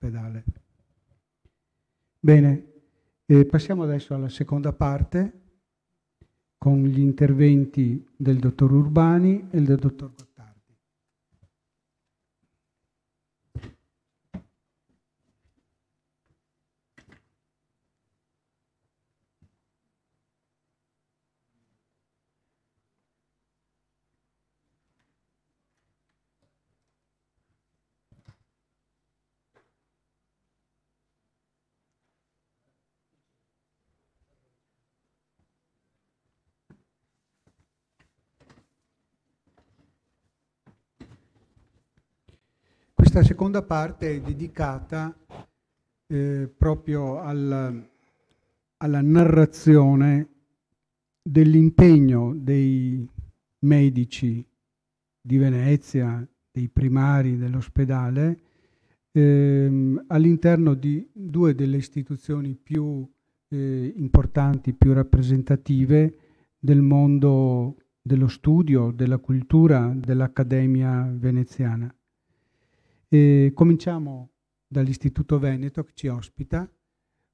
pedale. Bene, eh, passiamo adesso alla seconda parte con gli interventi del dottor Urbani e del dottor Battaglia. Questa seconda parte è dedicata eh, proprio al, alla narrazione dell'impegno dei medici di Venezia, dei primari dell'ospedale, ehm, all'interno di due delle istituzioni più eh, importanti, più rappresentative del mondo dello studio, della cultura, dell'Accademia veneziana. E cominciamo dall'Istituto Veneto che ci ospita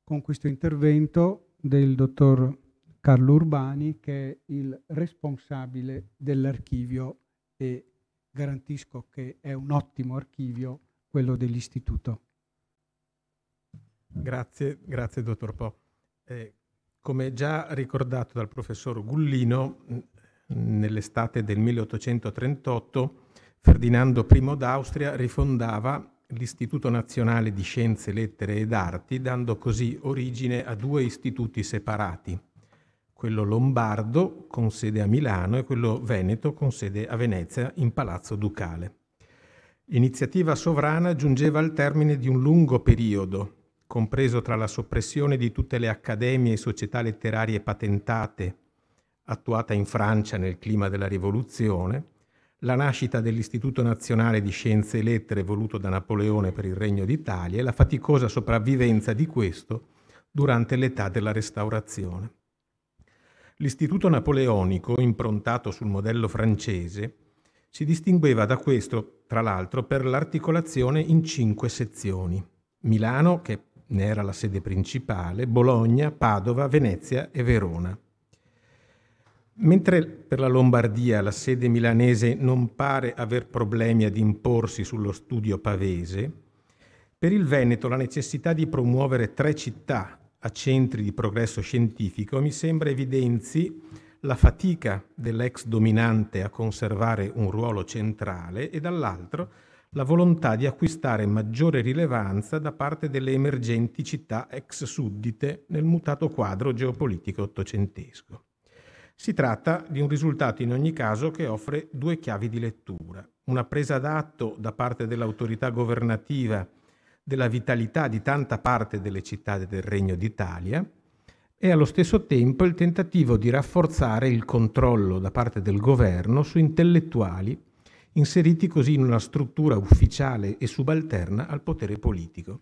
con questo intervento del dottor Carlo Urbani che è il responsabile dell'archivio e garantisco che è un ottimo archivio quello dell'Istituto. Grazie, grazie dottor Po. Eh, come già ricordato dal professor Gullino, nell'estate del 1838 Ferdinando I d'Austria rifondava l'Istituto Nazionale di Scienze, Lettere ed Arti, dando così origine a due istituti separati, quello lombardo con sede a Milano e quello veneto con sede a Venezia in Palazzo Ducale. L'iniziativa sovrana giungeva al termine di un lungo periodo, compreso tra la soppressione di tutte le accademie e società letterarie patentate, attuata in Francia nel clima della rivoluzione, la nascita dell'Istituto Nazionale di Scienze e Lettere voluto da Napoleone per il Regno d'Italia e la faticosa sopravvivenza di questo durante l'età della Restaurazione. L'Istituto Napoleonico, improntato sul modello francese, si distingueva da questo, tra l'altro, per l'articolazione in cinque sezioni. Milano, che ne era la sede principale, Bologna, Padova, Venezia e Verona. Mentre per la Lombardia la sede milanese non pare aver problemi ad imporsi sullo studio pavese, per il Veneto la necessità di promuovere tre città a centri di progresso scientifico mi sembra evidenzi la fatica dell'ex dominante a conservare un ruolo centrale e dall'altro la volontà di acquistare maggiore rilevanza da parte delle emergenti città ex suddite nel mutato quadro geopolitico ottocentesco. Si tratta di un risultato in ogni caso che offre due chiavi di lettura. Una presa d'atto da parte dell'autorità governativa della vitalità di tanta parte delle città del Regno d'Italia e allo stesso tempo il tentativo di rafforzare il controllo da parte del governo su intellettuali inseriti così in una struttura ufficiale e subalterna al potere politico.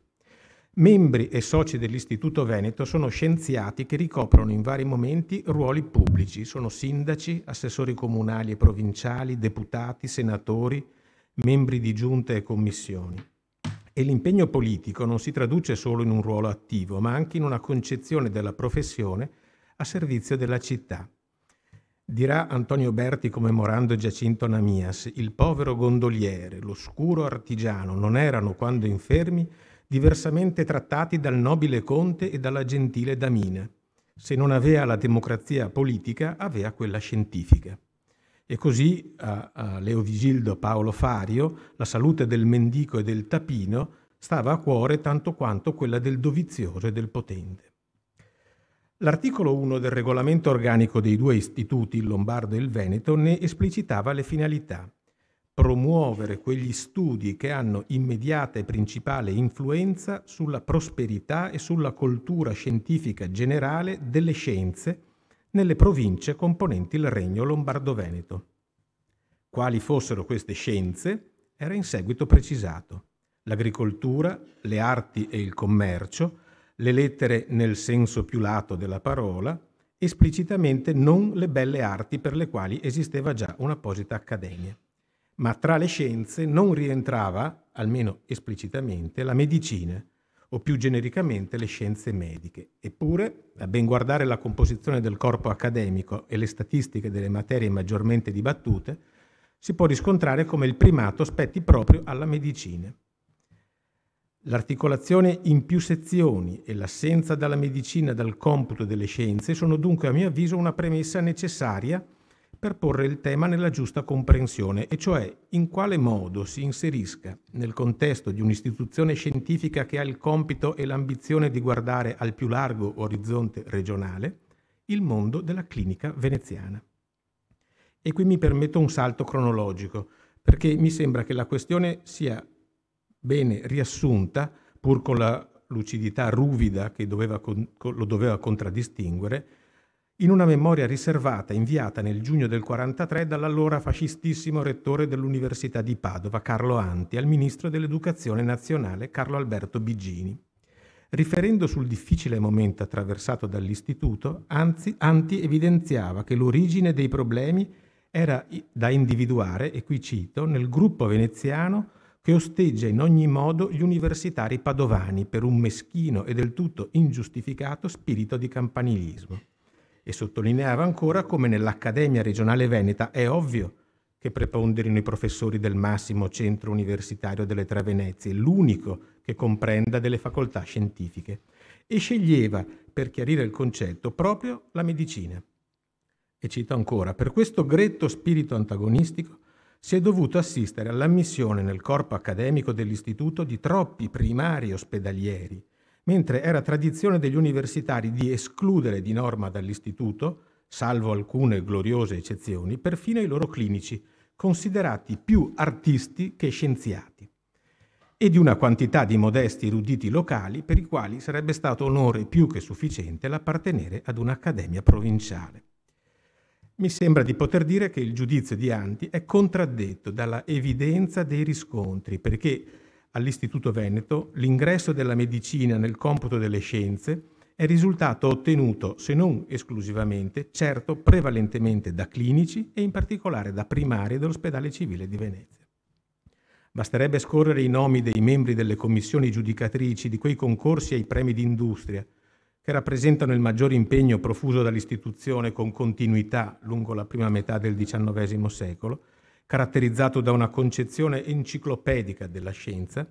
Membri e soci dell'Istituto Veneto sono scienziati che ricoprono in vari momenti ruoli pubblici, sono sindaci, assessori comunali e provinciali, deputati, senatori, membri di giunte e commissioni. E l'impegno politico non si traduce solo in un ruolo attivo, ma anche in una concezione della professione a servizio della città. Dirà Antonio Berti commemorando Giacinto Namias, il povero gondoliere, l'oscuro artigiano non erano quando infermi diversamente trattati dal nobile conte e dalla gentile damina. Se non avea la democrazia politica, avea quella scientifica. E così a, a Leo Visildo Paolo Fario la salute del mendico e del tapino stava a cuore tanto quanto quella del dovizioso e del potente. L'articolo 1 del regolamento organico dei due istituti, il Lombardo e il Veneto, ne esplicitava le finalità promuovere quegli studi che hanno immediata e principale influenza sulla prosperità e sulla cultura scientifica generale delle scienze nelle province componenti il Regno Lombardo-Veneto. Quali fossero queste scienze era in seguito precisato. L'agricoltura, le arti e il commercio, le lettere nel senso più lato della parola, esplicitamente non le belle arti per le quali esisteva già un'apposita accademia ma tra le scienze non rientrava, almeno esplicitamente, la medicina o più genericamente le scienze mediche. Eppure, a ben guardare la composizione del corpo accademico e le statistiche delle materie maggiormente dibattute, si può riscontrare come il primato spetti proprio alla medicina. L'articolazione in più sezioni e l'assenza dalla medicina dal computo delle scienze sono dunque, a mio avviso, una premessa necessaria per porre il tema nella giusta comprensione, e cioè in quale modo si inserisca nel contesto di un'istituzione scientifica che ha il compito e l'ambizione di guardare al più largo orizzonte regionale, il mondo della clinica veneziana. E qui mi permetto un salto cronologico, perché mi sembra che la questione sia bene riassunta, pur con la lucidità ruvida che doveva, lo doveva contraddistinguere, in una memoria riservata inviata nel giugno del 1943 dall'allora fascistissimo rettore dell'Università di Padova, Carlo Anti, al ministro dell'Educazione nazionale Carlo Alberto Bigini. Riferendo sul difficile momento attraversato dall'istituto, anzi, Anti evidenziava che l'origine dei problemi era da individuare, e qui cito, nel gruppo veneziano che osteggia in ogni modo gli universitari padovani per un meschino e del tutto ingiustificato spirito di campanilismo e sottolineava ancora come nell'Accademia regionale veneta è ovvio che preponderino i professori del massimo centro universitario delle Tre Venezie, l'unico che comprenda delle facoltà scientifiche, e sceglieva, per chiarire il concetto, proprio la medicina. E cito ancora, per questo gretto spirito antagonistico si è dovuto assistere all'ammissione nel corpo accademico dell'istituto di troppi primari ospedalieri, mentre era tradizione degli universitari di escludere di norma dall'istituto, salvo alcune gloriose eccezioni, perfino i loro clinici, considerati più artisti che scienziati, e di una quantità di modesti eruditi locali per i quali sarebbe stato onore più che sufficiente l'appartenere ad un'accademia provinciale. Mi sembra di poter dire che il giudizio di Anti è contraddetto dalla evidenza dei riscontri, perché all'Istituto Veneto, l'ingresso della medicina nel computo delle scienze è risultato ottenuto, se non esclusivamente, certo prevalentemente da clinici e in particolare da primari dell'ospedale civile di Venezia. Basterebbe scorrere i nomi dei membri delle commissioni giudicatrici di quei concorsi ai premi d'industria, che rappresentano il maggior impegno profuso dall'istituzione con continuità lungo la prima metà del XIX secolo, caratterizzato da una concezione enciclopedica della scienza,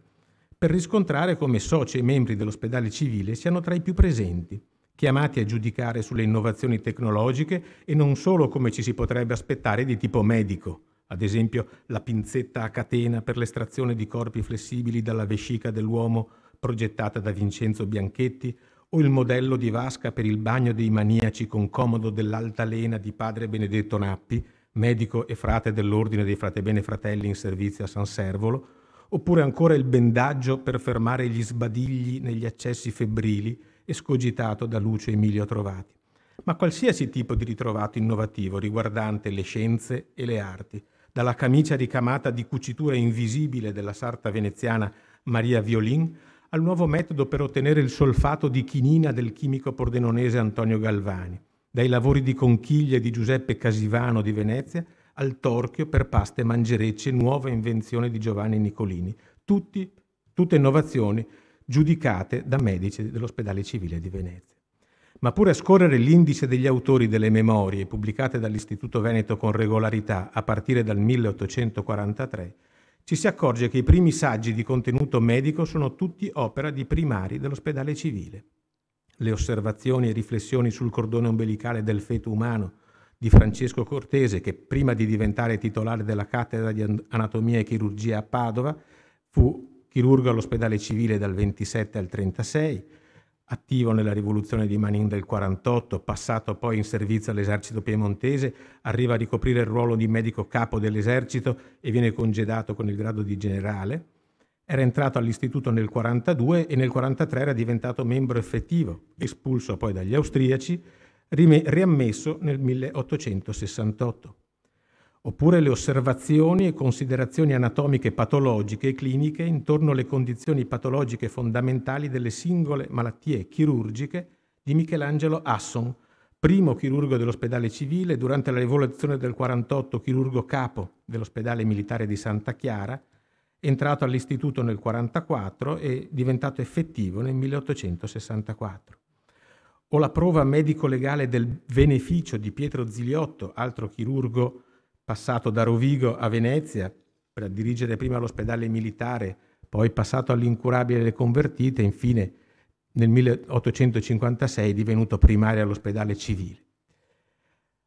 per riscontrare come soci e membri dell'ospedale civile siano tra i più presenti, chiamati a giudicare sulle innovazioni tecnologiche e non solo come ci si potrebbe aspettare di tipo medico, ad esempio la pinzetta a catena per l'estrazione di corpi flessibili dalla vescica dell'uomo progettata da Vincenzo Bianchetti o il modello di vasca per il bagno dei maniaci con comodo dell'altalena di padre Benedetto Nappi medico e frate dell'ordine dei frate bene fratelli in servizio a San Servolo, oppure ancora il bendaggio per fermare gli sbadigli negli accessi febbrili escogitato da Lucio Emilio Trovati. Ma qualsiasi tipo di ritrovato innovativo riguardante le scienze e le arti, dalla camicia ricamata di cucitura invisibile della sarta veneziana Maria Violin al nuovo metodo per ottenere il solfato di chinina del chimico pordenonese Antonio Galvani, dai lavori di conchiglie di Giuseppe Casivano di Venezia al torchio per paste mangerecce, nuova invenzione di Giovanni Nicolini, tutti, tutte innovazioni giudicate da medici dell'ospedale civile di Venezia. Ma pure a scorrere l'indice degli autori delle memorie pubblicate dall'Istituto Veneto con regolarità a partire dal 1843, ci si accorge che i primi saggi di contenuto medico sono tutti opera di primari dell'ospedale civile. Le osservazioni e riflessioni sul cordone ombelicale del feto umano di Francesco Cortese, che prima di diventare titolare della cattedra di anatomia e chirurgia a Padova, fu chirurgo all'ospedale civile dal 27 al 36, attivo nella rivoluzione di Manin del 48, passato poi in servizio all'esercito piemontese, arriva a ricoprire il ruolo di medico capo dell'esercito e viene congedato con il grado di generale. Era entrato all'istituto nel 1942 e nel 1943 era diventato membro effettivo, espulso poi dagli austriaci, riammesso nel 1868. Oppure le osservazioni e considerazioni anatomiche patologiche e cliniche intorno alle condizioni patologiche fondamentali delle singole malattie chirurgiche di Michelangelo Asson, primo chirurgo dell'ospedale civile, durante la rivoluzione del 1948 chirurgo capo dell'ospedale militare di Santa Chiara, entrato all'istituto nel 1944 e diventato effettivo nel 1864. O la prova medico-legale del beneficio di Pietro Ziliotto, altro chirurgo passato da Rovigo a Venezia per dirigere prima l'ospedale militare, poi passato all'incurabile delle convertite, infine nel 1856 divenuto primario all'ospedale civile.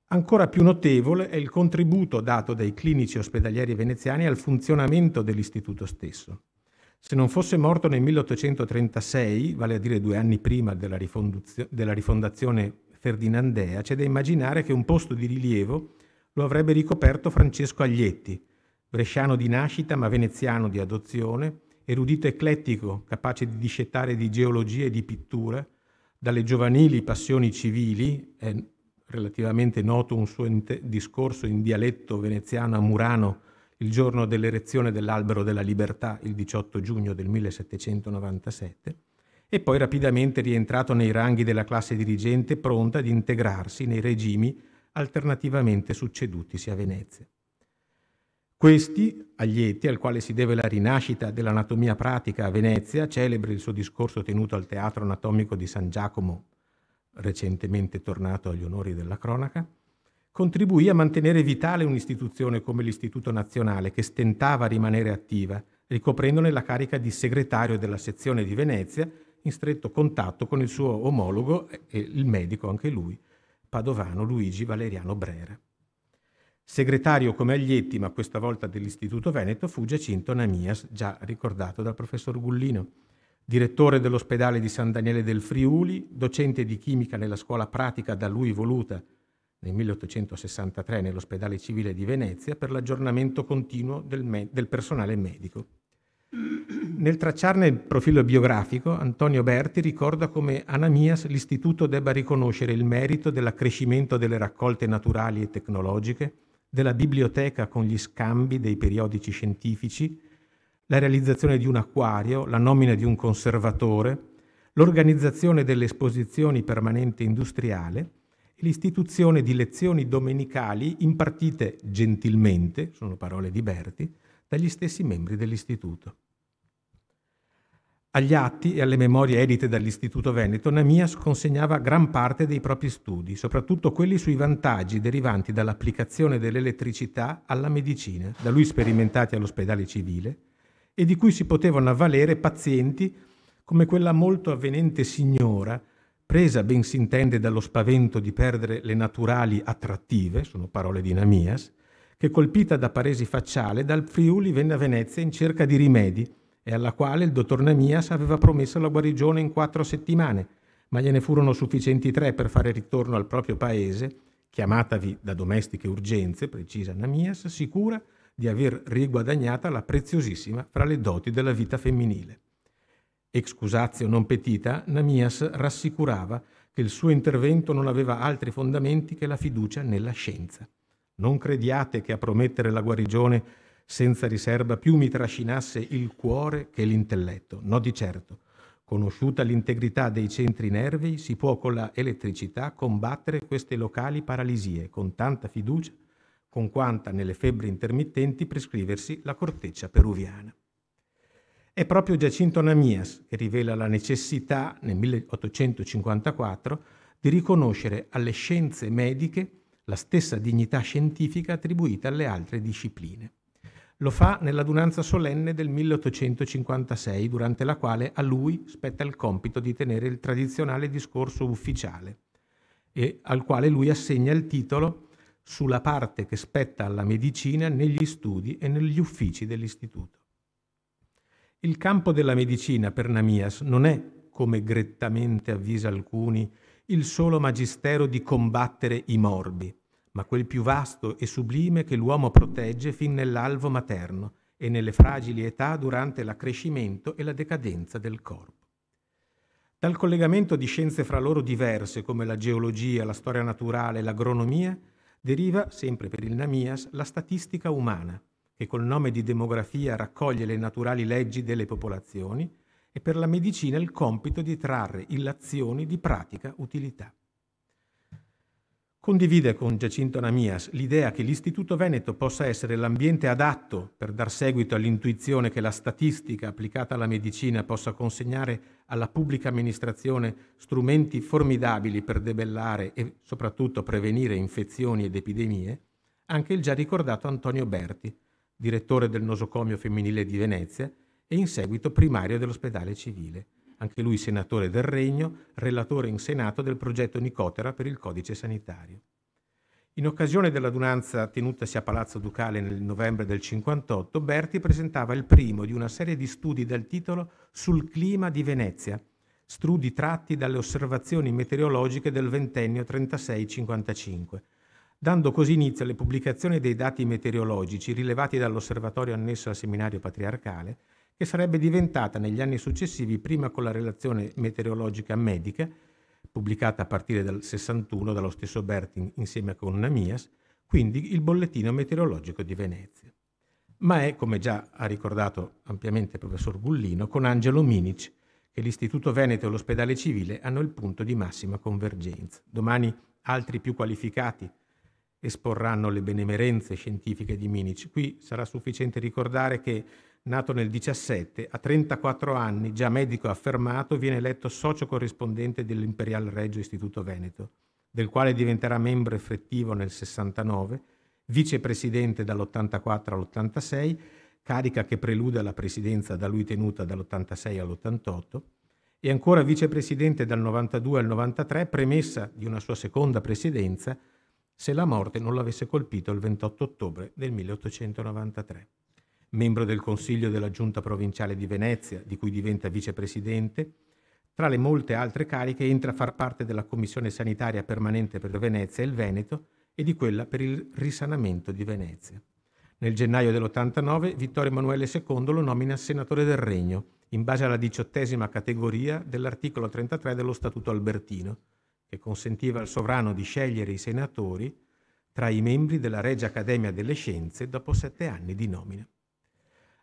Ancora più notevole è il contributo dato dai clinici ospedalieri veneziani al funzionamento dell'istituto stesso. Se non fosse morto nel 1836, vale a dire due anni prima della, della rifondazione ferdinandea, c'è da immaginare che un posto di rilievo lo avrebbe ricoperto Francesco Aglietti, bresciano di nascita ma veneziano di adozione, erudito eclettico, capace di discettare di geologia e di pittura, dalle giovanili passioni civili, eh, relativamente noto un suo discorso in dialetto veneziano a Murano il giorno dell'erezione dell'Albero della Libertà, il 18 giugno del 1797, e poi rapidamente rientrato nei ranghi della classe dirigente pronta ad integrarsi nei regimi alternativamente succedutisi a Venezia. Questi, Aglietti, al quale si deve la rinascita dell'anatomia pratica a Venezia, celebre il suo discorso tenuto al Teatro Anatomico di San Giacomo recentemente tornato agli onori della cronaca, contribuì a mantenere vitale un'istituzione come l'Istituto Nazionale che stentava a rimanere attiva, ricoprendone la carica di segretario della sezione di Venezia in stretto contatto con il suo omologo e il medico anche lui, padovano Luigi Valeriano Brera. Segretario come Aglietti, ma questa volta dell'Istituto Veneto, fu Giacinto Namias, già ricordato dal professor Gullino direttore dell'ospedale di San Daniele del Friuli, docente di chimica nella scuola pratica da lui voluta nel 1863 nell'ospedale civile di Venezia per l'aggiornamento continuo del, me del personale medico. Nel tracciarne il profilo biografico, Antonio Berti ricorda come Anamias l'istituto debba riconoscere il merito dell'accrescimento delle raccolte naturali e tecnologiche, della biblioteca con gli scambi dei periodici scientifici, la realizzazione di un acquario, la nomina di un conservatore, l'organizzazione delle esposizioni permanente industriale e l'istituzione di lezioni domenicali impartite gentilmente, sono parole di Berti, dagli stessi membri dell'istituto. Agli atti e alle memorie edite dall'Istituto Veneto, Namias consegnava gran parte dei propri studi, soprattutto quelli sui vantaggi derivanti dall'applicazione dell'elettricità alla medicina, da lui sperimentati all'ospedale civile, e di cui si potevano avvalere pazienti come quella molto avvenente signora, presa ben si intende dallo spavento di perdere le naturali attrattive, sono parole di Namias, che colpita da paresi facciale dal Friuli venne a Venezia in cerca di rimedi e alla quale il dottor Namias aveva promesso la guarigione in quattro settimane, ma gliene furono sufficienti tre per fare ritorno al proprio paese, chiamatavi da domestiche urgenze, precisa Namias, sicura di aver riguadagnata la preziosissima fra le doti della vita femminile. Excusatio non petita, Namias rassicurava che il suo intervento non aveva altri fondamenti che la fiducia nella scienza. Non crediate che a promettere la guarigione senza riserva più mi trascinasse il cuore che l'intelletto. No di certo. Conosciuta l'integrità dei centri nervi, si può con la elettricità combattere queste locali paralisie con tanta fiducia con quanta nelle febbri intermittenti prescriversi la corteccia peruviana. È proprio Giacinto Namias che rivela la necessità, nel 1854, di riconoscere alle scienze mediche la stessa dignità scientifica attribuita alle altre discipline. Lo fa nell'adunanza solenne del 1856, durante la quale a lui spetta il compito di tenere il tradizionale discorso ufficiale, e al quale lui assegna il titolo sulla parte che spetta alla medicina negli studi e negli uffici dell'istituto. Il campo della medicina per Namias non è, come grettamente avvisa alcuni, il solo magistero di combattere i morbi, ma quel più vasto e sublime che l'uomo protegge fin nell'alvo materno e nelle fragili età durante l'accrescimento e la decadenza del corpo. Dal collegamento di scienze fra loro diverse come la geologia, la storia naturale e l'agronomia, deriva, sempre per il Namias, la statistica umana, che col nome di demografia raccoglie le naturali leggi delle popolazioni, e per la medicina il compito di trarre illazioni di pratica utilità. Condivide con Giacinto Namias l'idea che l'Istituto Veneto possa essere l'ambiente adatto per dar seguito all'intuizione che la statistica applicata alla medicina possa consegnare alla pubblica amministrazione strumenti formidabili per debellare e soprattutto prevenire infezioni ed epidemie, anche il già ricordato Antonio Berti, direttore del nosocomio femminile di Venezia e in seguito primario dell'ospedale civile anche lui senatore del Regno, relatore in Senato del progetto Nicotera per il codice sanitario. In occasione dell'adunanza tenutasi a Palazzo Ducale nel novembre del 58, Berti presentava il primo di una serie di studi dal titolo Sul clima di Venezia, studi tratti dalle osservazioni meteorologiche del ventennio 36-55, dando così inizio alle pubblicazioni dei dati meteorologici rilevati dall'osservatorio annesso al seminario patriarcale che sarebbe diventata negli anni successivi prima con la relazione meteorologica medica, pubblicata a partire dal 61 dallo stesso Bertin insieme con Namias, quindi il bollettino meteorologico di Venezia. Ma è, come già ha ricordato ampiamente il professor Gullino, con Angelo Minic che l'Istituto Veneto e l'Ospedale Civile hanno il punto di massima convergenza. Domani altri più qualificati esporranno le benemerenze scientifiche di Minic. Qui sarà sufficiente ricordare che Nato nel 17, a 34 anni, già medico affermato, viene eletto socio corrispondente dell'Imperial Reggio Istituto Veneto, del quale diventerà membro effettivo nel 69, vicepresidente dall'84 all'86, carica che prelude alla presidenza da lui tenuta dall'86 all'88, e ancora vicepresidente dal 92 al 93, premessa di una sua seconda presidenza, se la morte non l'avesse colpito il 28 ottobre del 1893 membro del Consiglio della Giunta Provinciale di Venezia, di cui diventa vicepresidente, tra le molte altre cariche entra a far parte della Commissione Sanitaria Permanente per Venezia e il Veneto e di quella per il risanamento di Venezia. Nel gennaio dell'89 Vittorio Emanuele II lo nomina senatore del Regno, in base alla diciottesima categoria dell'articolo 33 dello Statuto Albertino, che consentiva al sovrano di scegliere i senatori tra i membri della Regia Accademia delle Scienze dopo sette anni di nomina.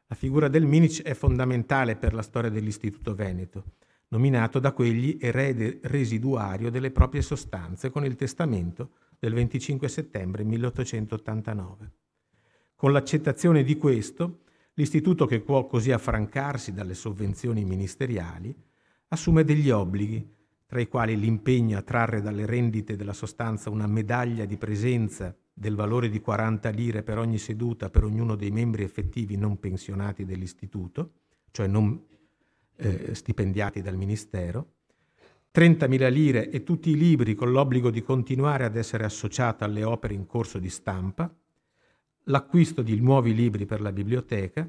La figura del Minic è fondamentale per la storia dell'Istituto Veneto, nominato da quegli erede residuario delle proprie sostanze con il testamento del 25 settembre 1889. Con l'accettazione di questo, l'Istituto che può così affrancarsi dalle sovvenzioni ministeriali assume degli obblighi, tra i quali l'impegno a trarre dalle rendite della sostanza una medaglia di presenza del valore di 40 lire per ogni seduta per ognuno dei membri effettivi non pensionati dell'istituto, cioè non eh, stipendiati dal Ministero, 30.000 lire e tutti i libri con l'obbligo di continuare ad essere associata alle opere in corso di stampa, l'acquisto di nuovi libri per la biblioteca,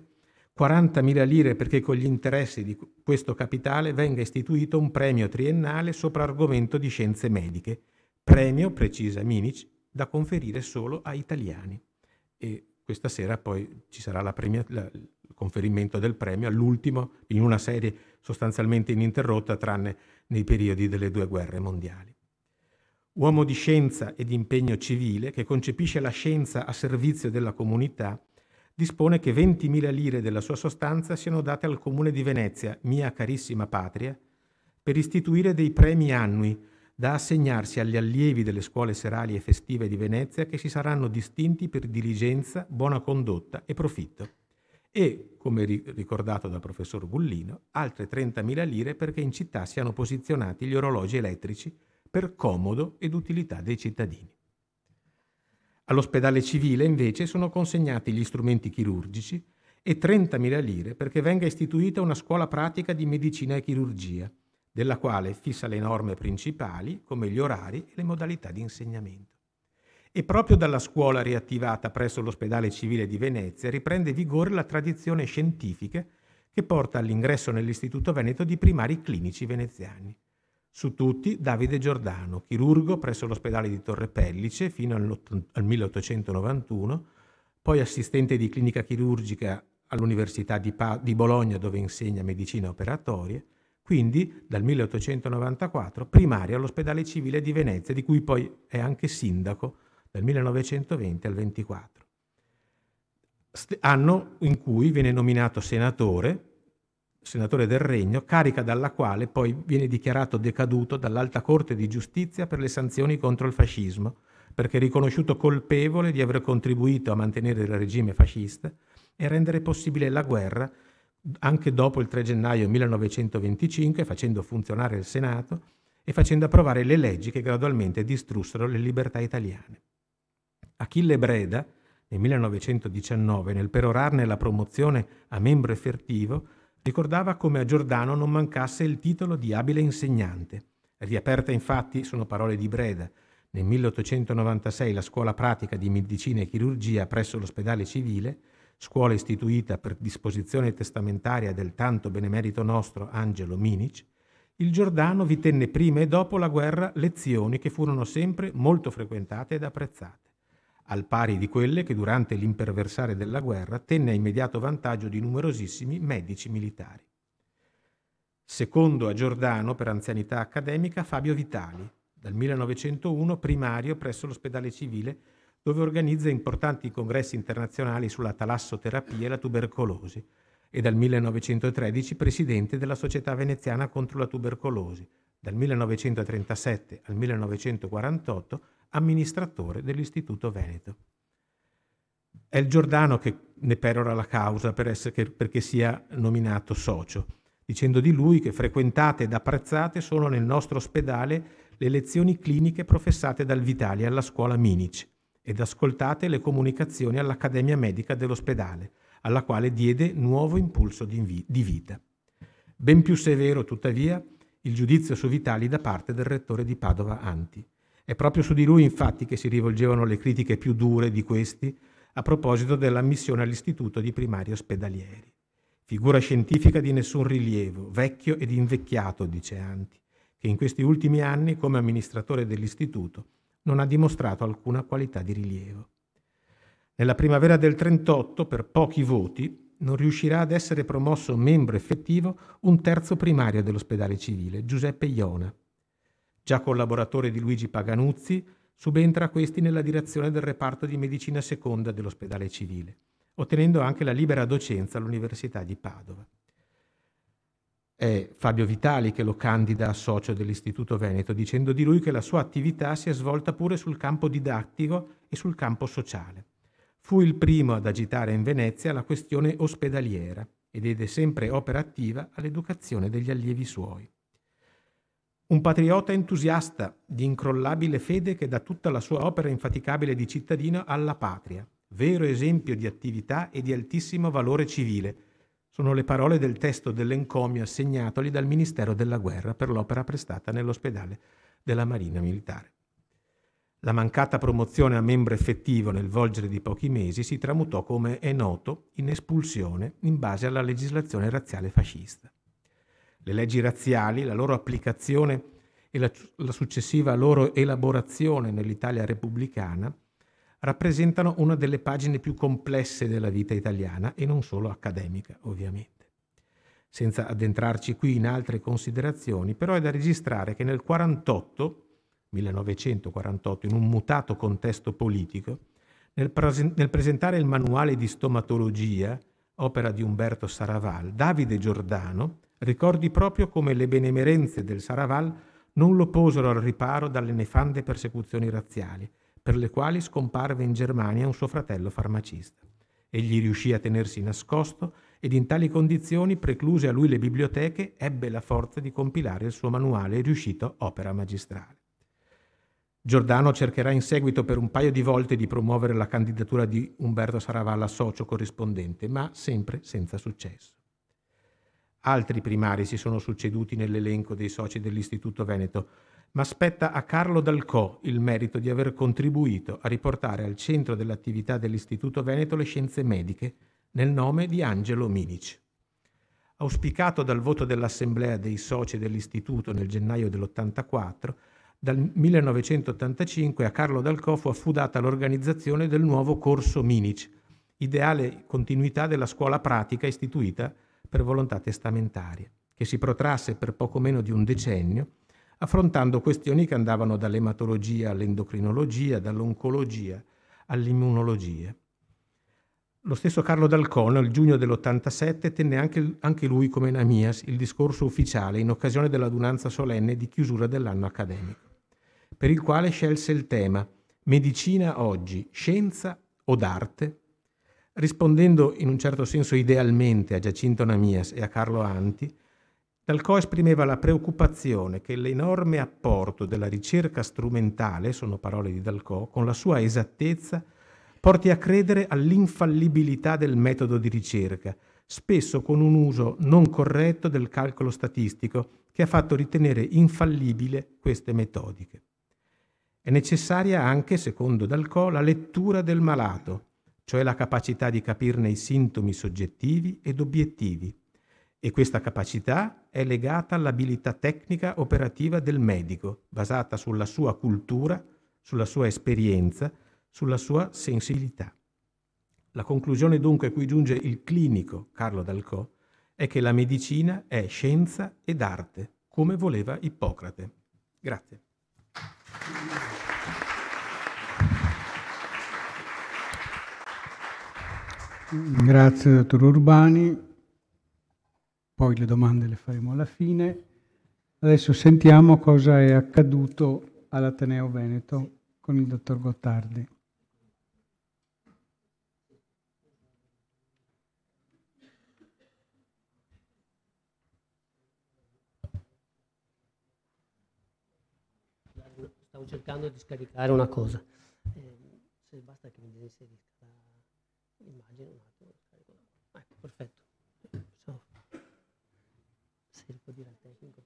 40.000 lire perché con gli interessi di questo capitale venga istituito un premio triennale sopra argomento di scienze mediche, premio, precisa Minic, da conferire solo a italiani. E questa sera poi ci sarà la premia, la, il conferimento del premio all'ultimo in una serie sostanzialmente ininterrotta tranne nei periodi delle due guerre mondiali. Uomo di scienza e di impegno civile che concepisce la scienza a servizio della comunità, dispone che 20.000 lire della sua sostanza siano date al Comune di Venezia, mia carissima patria, per istituire dei premi annui da assegnarsi agli allievi delle scuole serali e festive di Venezia che si saranno distinti per diligenza, buona condotta e profitto. E, come ricordato dal professor Bullino, altre 30.000 lire perché in città siano posizionati gli orologi elettrici per comodo ed utilità dei cittadini. All'ospedale civile invece sono consegnati gli strumenti chirurgici e 30.000 lire perché venga istituita una scuola pratica di medicina e chirurgia della quale fissa le norme principali, come gli orari e le modalità di insegnamento. E proprio dalla scuola riattivata presso l'ospedale civile di Venezia riprende vigore la tradizione scientifica che porta all'ingresso nell'Istituto Veneto di primari clinici veneziani. Su tutti Davide Giordano, chirurgo presso l'ospedale di Torre Pellice fino al 1891, poi assistente di clinica chirurgica all'Università di, pa- di Bologna dove insegna medicina operatoria, quindi dal 1894 primario all'ospedale civile di Venezia, di cui poi è anche sindaco dal 1920 al 24. Anno in cui viene nominato senatore, senatore del Regno, carica dalla quale poi viene dichiarato decaduto dall'Alta Corte di Giustizia per le sanzioni contro il fascismo, perché riconosciuto colpevole di aver contribuito a mantenere il regime fascista e a rendere possibile la guerra anche dopo il 3 gennaio 1925, facendo funzionare il Senato e facendo approvare le leggi che gradualmente distrussero le libertà italiane. Achille Breda, nel 1919, nel perorarne la promozione a membro effettivo, ricordava come a Giordano non mancasse il titolo di abile insegnante. Riaperta infatti, sono parole di Breda, nel 1896 la scuola pratica di medicina e chirurgia presso l'ospedale civile, scuola istituita per disposizione testamentaria del tanto benemerito nostro Angelo Minic, il Giordano vi tenne prima e dopo la guerra lezioni che furono sempre molto frequentate ed apprezzate, al pari di quelle che durante l'imperversare della guerra tenne a immediato vantaggio di numerosissimi medici militari. Secondo a Giordano per anzianità accademica Fabio Vitali, dal 1901 primario presso l'ospedale civile dove organizza importanti congressi internazionali sulla talassoterapia e la tubercolosi e dal 1913 presidente della Società Veneziana contro la tubercolosi, dal 1937 al 1948 amministratore dell'Istituto Veneto. È il Giordano che ne perora la causa per essere, perché sia nominato socio, dicendo di lui che frequentate ed apprezzate sono nel nostro ospedale le lezioni cliniche professate dal Vitali alla scuola Minici ed ascoltate le comunicazioni all'Accademia Medica dell'ospedale, alla quale diede nuovo impulso di, di vita. Ben più severo, tuttavia, il giudizio su Vitali da parte del rettore di Padova Anti. È proprio su di lui, infatti, che si rivolgevano le critiche più dure di questi a proposito dell'ammissione all'istituto di primari ospedalieri. Figura scientifica di nessun rilievo, vecchio ed invecchiato, dice Anti, che in questi ultimi anni, come amministratore dell'istituto, non ha dimostrato alcuna qualità di rilievo. Nella primavera del 38, per pochi voti, non riuscirà ad essere promosso membro effettivo un terzo primario dell'ospedale civile, Giuseppe Iona. Già collaboratore di Luigi Paganuzzi, subentra questi nella direzione del reparto di medicina seconda dell'ospedale civile, ottenendo anche la libera docenza all'Università di Padova è Fabio Vitali che lo candida a socio dell'Istituto Veneto, dicendo di lui che la sua attività si è svolta pure sul campo didattico e sul campo sociale. Fu il primo ad agitare in Venezia la questione ospedaliera e diede sempre opera attiva all'educazione degli allievi suoi. Un patriota entusiasta di incrollabile fede che dà tutta la sua opera infaticabile di cittadino alla patria, vero esempio di attività e di altissimo valore civile, sono le parole del testo dell'encomio assegnatogli dal Ministero della Guerra per l'opera prestata nell'ospedale della Marina Militare. La mancata promozione a membro effettivo nel volgere di pochi mesi si tramutò, come è noto, in espulsione in base alla legislazione razziale fascista. Le leggi razziali, la loro applicazione e la, la successiva loro elaborazione nell'Italia repubblicana rappresentano una delle pagine più complesse della vita italiana e non solo accademica, ovviamente. Senza addentrarci qui in altre considerazioni, però è da registrare che nel 48, 1948, in un mutato contesto politico, nel, presen- nel presentare il manuale di stomatologia, opera di Umberto Saraval, Davide Giordano ricordi proprio come le benemerenze del Saraval non lo posero al riparo dalle nefande persecuzioni razziali, per le quali scomparve in Germania un suo fratello farmacista. Egli riuscì a tenersi nascosto ed in tali condizioni, precluse a lui le biblioteche, ebbe la forza di compilare il suo manuale riuscito opera magistrale. Giordano cercherà in seguito per un paio di volte di promuovere la candidatura di Umberto Saravalla socio corrispondente, ma sempre senza successo. Altri primari si sono succeduti nell'elenco dei soci dell'Istituto Veneto, ma spetta a Carlo Dalcò il merito di aver contribuito a riportare al centro dell'attività dell'Istituto Veneto le scienze mediche nel nome di Angelo Minic. Auspicato dal voto dell'Assemblea dei soci dell'Istituto nel gennaio dell'84, dal 1985 a Carlo Dalcò fu affidata l'organizzazione del nuovo corso Minic, ideale continuità della scuola pratica istituita per volontà testamentaria, che si protrasse per poco meno di un decennio affrontando questioni che andavano dall'ematologia all'endocrinologia, dall'oncologia all'immunologia. Lo stesso Carlo D'Alcono, nel giugno dell'87, tenne anche, anche lui come Namias il discorso ufficiale in occasione dell'adunanza solenne di chiusura dell'anno accademico, per il quale scelse il tema Medicina oggi, scienza o d'arte? Rispondendo in un certo senso idealmente a Giacinto Namias e a Carlo Anti, Talcò esprimeva la preoccupazione che l'enorme apporto della ricerca strumentale, sono parole di Dalcò, con la sua esattezza, porti a credere all'infallibilità del metodo di ricerca, spesso con un uso non corretto del calcolo statistico che ha fatto ritenere infallibile queste metodiche. È necessaria anche, secondo Dalcò, la lettura del malato, cioè la capacità di capirne i sintomi soggettivi ed obiettivi, e questa capacità è legata all'abilità tecnica operativa del medico, basata sulla sua cultura, sulla sua esperienza, sulla sua sensibilità. La conclusione dunque a cui giunge il clinico Carlo Dalcò è che la medicina è scienza ed arte, come voleva Ippocrate. Grazie. Grazie dottor Urbani poi le domande le faremo alla fine. Adesso sentiamo cosa è accaduto all'Ateneo Veneto con il dottor Gottardi. Stavo cercando di scaricare una cosa. Eh, se basta che mi inserisca l'immagine, un attimo. Ecco, perfetto si può dire al tecnico.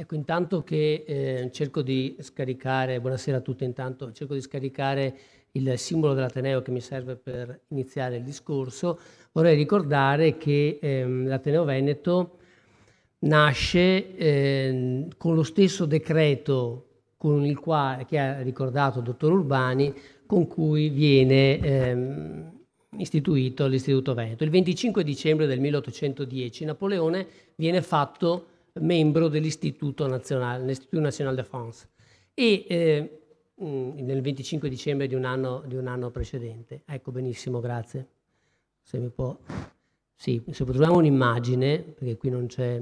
Ecco, intanto che eh, cerco di scaricare, buonasera a tutti intanto, cerco di scaricare il simbolo dell'Ateneo che mi serve per iniziare il discorso, vorrei ricordare che ehm, l'Ateneo Veneto nasce ehm, con lo stesso decreto con il quale, che ha ricordato il dottor Urbani, con cui viene ehm, istituito l'Istituto Veneto. Il 25 dicembre del 1810 Napoleone viene fatto membro dell'Istituto Nazionale, l'Istituto Nazionale de France, e eh, nel 25 dicembre di un, anno, di un anno precedente. Ecco, benissimo, grazie. Se mi può... Sì, se troviamo un'immagine, perché qui non c'è...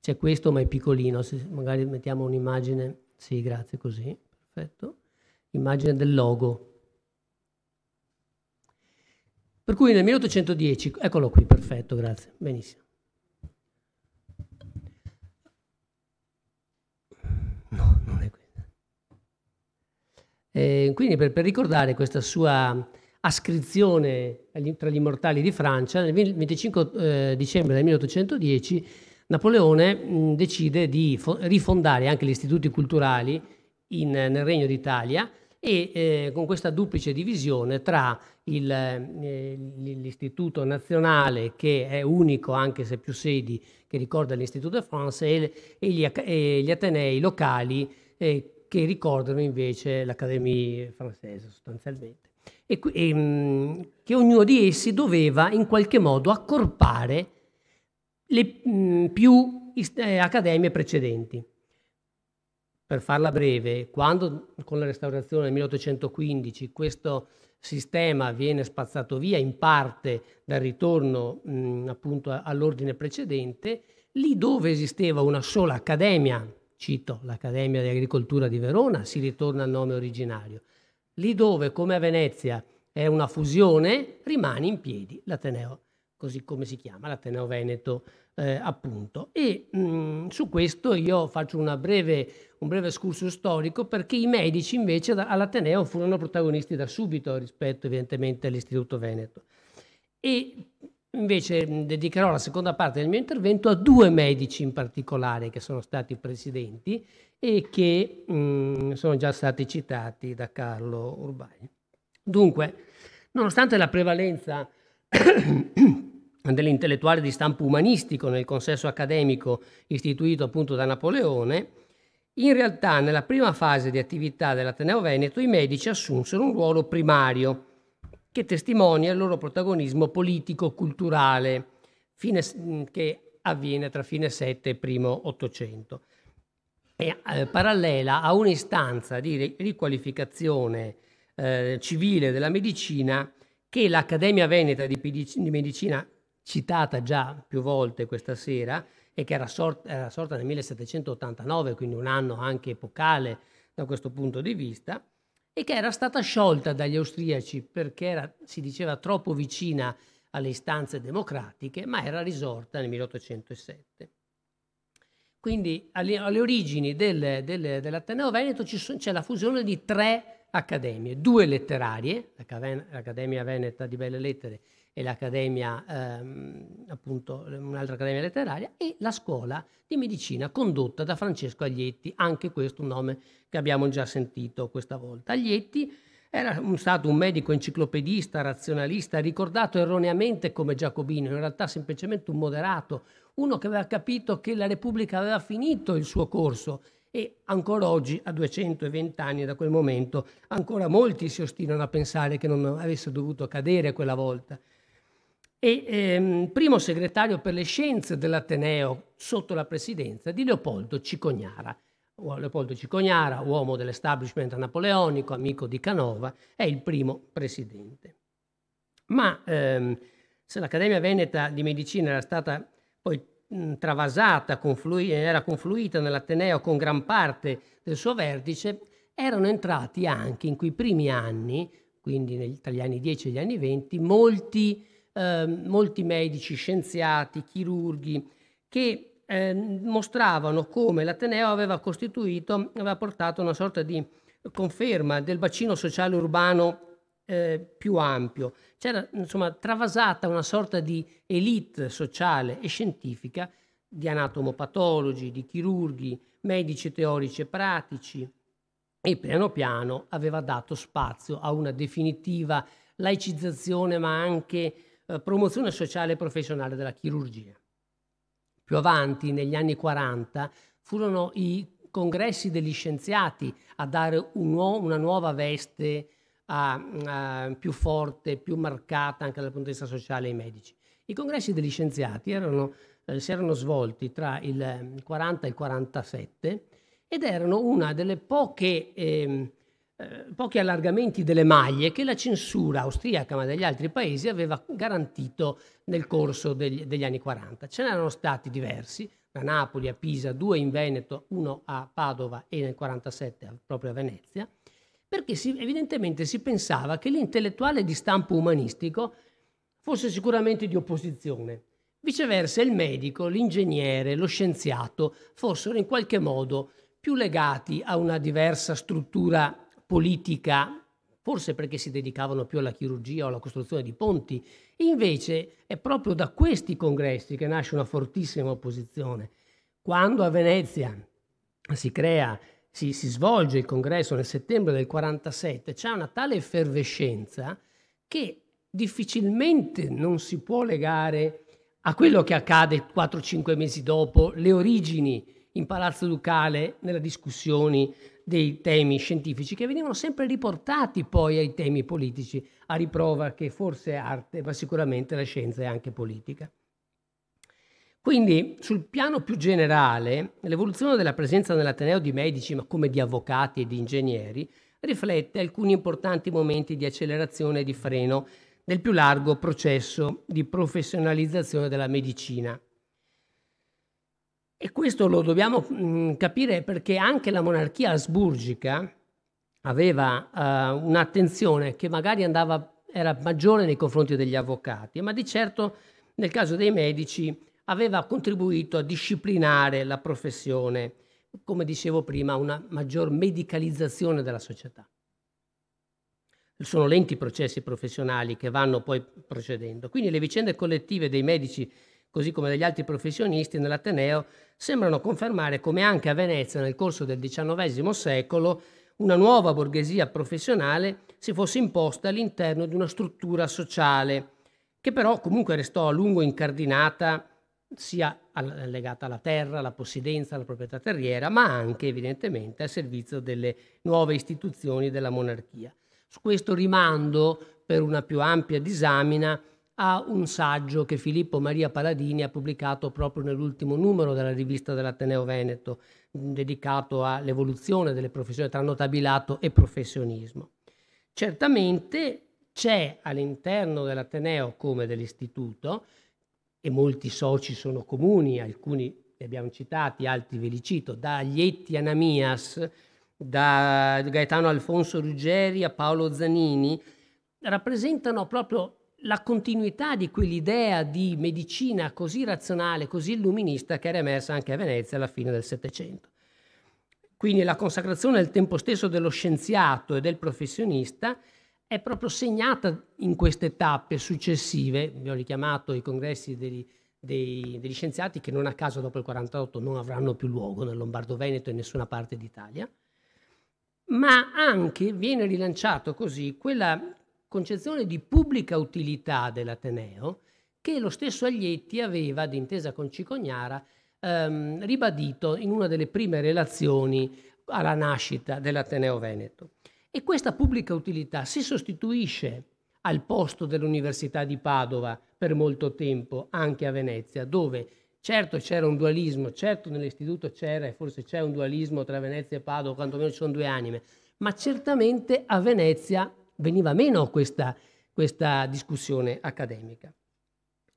C'è questo, ma è piccolino, se magari mettiamo un'immagine... Sì, grazie, così, perfetto. Immagine del logo per cui nel 1810, eccolo qui, perfetto, grazie, benissimo. No, non è questo. E eh, quindi per, per, ricordare questa sua ascrizione tra gli immortali di Francia, nel 25 eh, dicembre del 1810 Napoleone mh, decide di rifondare anche gli istituti culturali in, nel Regno d'Italia e eh, con questa duplice divisione tra il, eh, l'istituto nazionale che è unico anche se più sedi che ricorda l'Istituto de France e, e, gli, e gli, Atenei locali eh, che ricordano invece l'Académie francese sostanzialmente e, e mh, mm, che ognuno di essi doveva in qualche modo accorpare le mh, mm, più eh, accademie precedenti. Per farla breve, quando con la restaurazione del 1815 questo sistema viene spazzato via in parte dal ritorno mh, appunto all'ordine precedente, lì dove esisteva una sola accademia, cito l'Accademia di Agricoltura di Verona, si ritorna al nome originario. Lì dove, come a Venezia, è una fusione, rimane in piedi l'Ateneo, così come si chiama, l'Ateneo Veneto eh, appunto. E mh, mm, su questo io faccio breve, un breve scurso storico perché i medici invece all'Ateneo furono protagonisti da subito rispetto evidentemente all'Istituto Veneto. E invece mm, dedicherò la seconda parte del mio intervento a due medici in particolare che sono stati presidenti e che mh, mm, sono già stati citati da Carlo Urbani. Dunque, nonostante la prevalenza dell'intellettuale di stampo umanistico nel consesso accademico istituito appunto da Napoleone, in realtà nella prima fase di attività dell'Ateneo Veneto i medici assunsero un ruolo primario che testimonia il loro protagonismo politico-culturale fine, che avviene tra fine 7 e primo 800. E, eh, parallela a un'istanza di riqualificazione eh, civile della medicina che l'Accademia Veneta di, Medic- di Medicina citata già più volte questa sera e che era, sort- era sorta nel 1789, quindi un anno anche epocale da questo punto di vista, e che era stata sciolta dagli austriaci perché era, si diceva troppo vicina alle istanze democratiche, ma era risorta nel 1807. Quindi alle, alle origini del, del, dell'Ateneo Veneto so, c'è la fusione di tre accademie, due letterarie, l'Accademia Veneta di Belle Lettere e l'Accademia, ehm, appunto, un'altra Accademia letteraria, e la Scuola di Medicina condotta da Francesco Aglietti, anche questo un nome che abbiamo già sentito questa volta. Aglietti era stato un medico enciclopedista, razionalista, ricordato erroneamente come Giacobino, in realtà semplicemente un moderato, uno che aveva capito che la Repubblica aveva finito il suo corso e ancora oggi, a 220 anni da quel momento, ancora molti si ostinano a pensare che non avesse dovuto cadere quella volta e ehm, primo segretario per le scienze dell'Ateneo sotto la presidenza di Leopoldo Cicognara. Leopoldo Cicognara, uomo dell'establishment napoleonico, amico di Canova, è il primo presidente. Ma ehm, se l'Accademia Veneta di Medicina era stata poi mh, travasata, conflui era confluita nell'Ateneo con gran parte del suo vertice, erano entrati anche in quei primi anni, quindi negli, tra gli anni 10 e gli anni 20, molti eh, molti medici, scienziati, chirurghi che eh, mostravano come l'Ateneo aveva costituito, aveva portato una sorta di conferma del bacino sociale urbano eh, più ampio. C'era insomma travasata una sorta di elite sociale e scientifica di anatomopatologi, di chirurghi, medici teorici e pratici e piano piano aveva dato spazio a una definitiva laicizzazione ma anche eh, promozione sociale e professionale della chirurgia. Più avanti, negli anni 40, furono i congressi degli scienziati a dare un nuovo, una nuova veste a, a, più forte, più marcata anche dal punto di vista sociale ai medici. I congressi degli scienziati erano, eh, si erano svolti tra il 40 e il 47 ed erano una delle poche eh, eh, pochi allargamenti delle maglie che la censura austriaca ma degli altri paesi aveva garantito nel corso degli, degli anni 40. Ce n'erano stati diversi, da Napoli a Pisa, due in Veneto, uno a Padova e nel 47 proprio a Venezia, perché si, evidentemente si pensava che l'intellettuale di stampo umanistico fosse sicuramente di opposizione. Viceversa il medico, l'ingegnere, lo scienziato fossero in qualche modo più legati a una diversa struttura politica, forse perché si dedicavano più alla chirurgia o alla costruzione di ponti. Invece è proprio da questi congressi che nasce una fortissima opposizione. Quando a Venezia si crea, si, si svolge il congresso nel settembre del 47, c'è una tale effervescenza che difficilmente non si può legare a quello che accade 4-5 mesi dopo, le origini in Palazzo Ducale, nelle discussioni dei temi scientifici che venivano sempre riportati poi ai temi politici, a riprova che forse è arte, ma sicuramente la scienza è anche politica. Quindi sul piano più generale, l'evoluzione della presenza nell'Ateneo di medici, ma come di avvocati e di ingegneri, riflette alcuni importanti momenti di accelerazione e di freno del più largo processo di professionalizzazione della medicina e questo lo dobbiamo mh, mm, capire perché anche la monarchia asburgica aveva uh, un'attenzione che magari andava, era maggiore nei confronti degli avvocati, ma di certo nel caso dei medici aveva contribuito a disciplinare la professione, come dicevo prima, una maggior medicalizzazione della società. Sono lenti i processi professionali che vanno poi procedendo. Quindi le vicende collettive dei medici, così come degli altri professionisti nell'Ateneo, sembrano confermare come anche a Venezia nel corso del XIX secolo una nuova borghesia professionale si fosse imposta all'interno di una struttura sociale, che però comunque restò a lungo incardinata sia legata alla terra, alla possidenza, alla proprietà terriera, ma anche evidentemente al servizio delle nuove istituzioni della monarchia. Su questo rimando per una più ampia disamina a un saggio che Filippo Maria Paladini ha pubblicato proprio nell'ultimo numero della rivista dell'Ateneo Veneto, dedicato all'evoluzione delle professioni tra notabilato e professionismo. Certamente c'è all'interno dell'Ateneo come dell'istituto, e molti soci sono comuni, alcuni li abbiamo citati, altri ve li cito, da Aglietti Namias, da Gaetano Alfonso Ruggeri a Paolo Zanini, rappresentano proprio la continuità di quell'idea di medicina così razionale, così illuminista che era emersa anche a Venezia alla fine del Settecento. Quindi la consacrazione al tempo stesso dello scienziato e del professionista è proprio segnata in queste tappe successive, vi ho richiamato i congressi degli, dei, degli scienziati che non a caso dopo il 48 non avranno più luogo nel Lombardo-Veneto e in nessuna parte d'Italia, ma anche viene rilanciato così quella concezione di pubblica utilità dell'Ateneo che lo stesso Aglietti aveva, d'intesa con Cicognara, ehm, ribadito in una delle prime relazioni alla nascita dell'Ateneo Veneto. E questa pubblica utilità si sostituisce al posto dell'Università di Padova per molto tempo, anche a Venezia, dove certo c'era un dualismo, certo nell'istituto c'era e forse c'è un dualismo tra Venezia e Padova, quantomeno ci sono due anime, ma certamente a Venezia veniva meno questa, questa discussione accademica.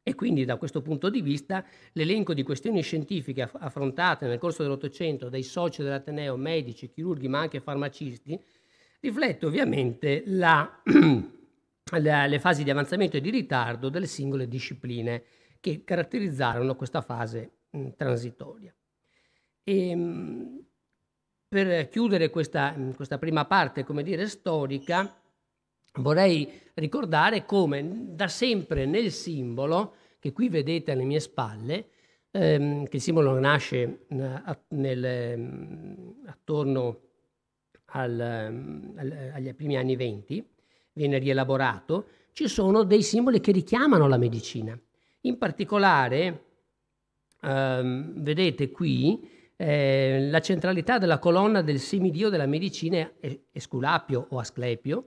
E quindi da questo punto di vista l'elenco di questioni scientifiche affrontate nel corso dell'Ottocento dai soci dell'Ateneo, medici, chirurghi ma anche farmacisti, riflette ovviamente la, la, le fasi di avanzamento e di ritardo delle singole discipline che caratterizzarono questa fase mh, transitoria. E, ehm, mh, per chiudere questa, mh, questa prima parte, come dire, storica, vorrei ricordare come da sempre nel simbolo, che qui vedete alle mie spalle, ehm, che il simbolo nasce eh, nel, eh, attorno al, mm, al, agli primi anni venti, viene rielaborato, ci sono dei simboli che richiamano la medicina. In particolare, ehm, vedete qui, eh, la centralità della colonna del semidio della medicina Esculapio o Asclepio,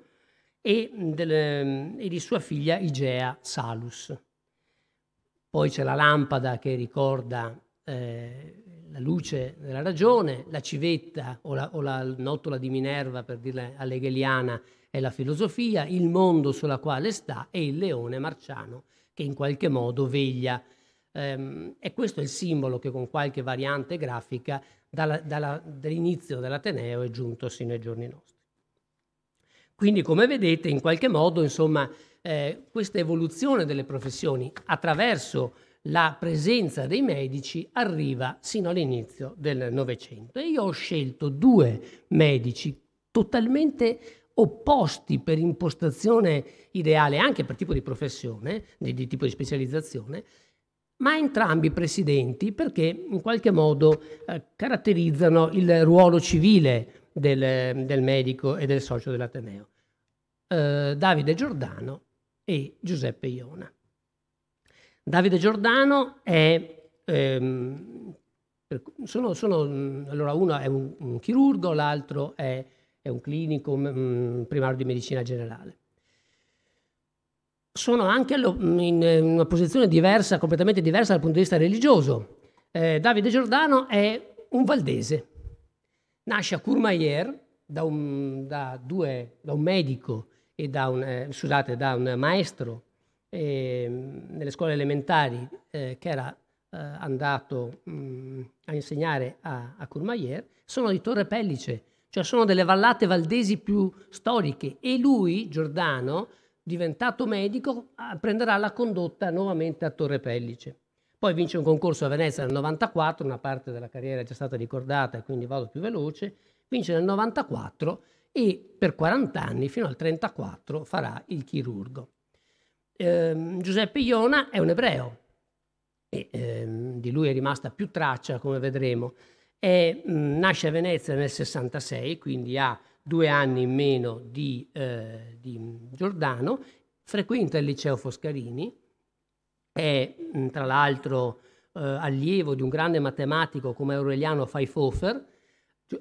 e, mm, delle, ehm, e di sua figlia Igea Salus. Poi c'è la lampada che ricorda eh, la luce della ragione, la civetta o la, o la nottola di Minerva, per dirla all'Egheliana, è la filosofia, il mondo sulla quale sta e il leone marciano che in qualche modo veglia. Ehm, e questo è il simbolo che con qualche variante grafica dall'inizio dell'Ateneo è giunto sino ai giorni nostri. Quindi come vedete in qualche modo insomma, eh, questa evoluzione delle professioni attraverso la presenza dei medici arriva sino all'inizio del Novecento. E io ho scelto due medici totalmente opposti per impostazione ideale, anche per tipo di professione, di, di tipo di specializzazione, ma entrambi presidenti perché in qualche modo eh, caratterizzano il ruolo civile del, del medico e del socio dell'Ateneo. Eh, Davide Giordano e Giuseppe Iona. Davide Giordano è, ehm, sono, sono, mm, allora uno è un, un chirurgo, l'altro è, è, un clinico mh, mm, primario di medicina generale. Sono anche allo, mm, in, in una posizione diversa, completamente diversa dal punto di vista religioso. Eh, Davide Giordano è un valdese, nasce a Courmayeur da un, da due, da un medico e da un, eh, scusate, da un maestro eh, nelle scuole elementari eh, che era eh, andato mh, mm, a insegnare a, a Courmayeur, sono di Torre Pellice, cioè sono delle vallate valdesi più storiche e lui, Giordano, diventato medico, prenderà la condotta nuovamente a Torre Pellice. Poi vince un concorso a Venezia nel 94, una parte della carriera è già stata ricordata e quindi vado più veloce, vince nel 94 e per 40 anni, fino al 34, farà il chirurgo. Eh, Giuseppe Iona è un ebreo e eh, di lui è rimasta più traccia, come vedremo. È, mh, mm, nasce a Venezia nel 66, quindi ha due anni in meno di, eh, di Giordano, frequenta il liceo Foscarini, è mh, mm, tra l'altro eh, allievo di un grande matematico come Aureliano Pfeifhofer,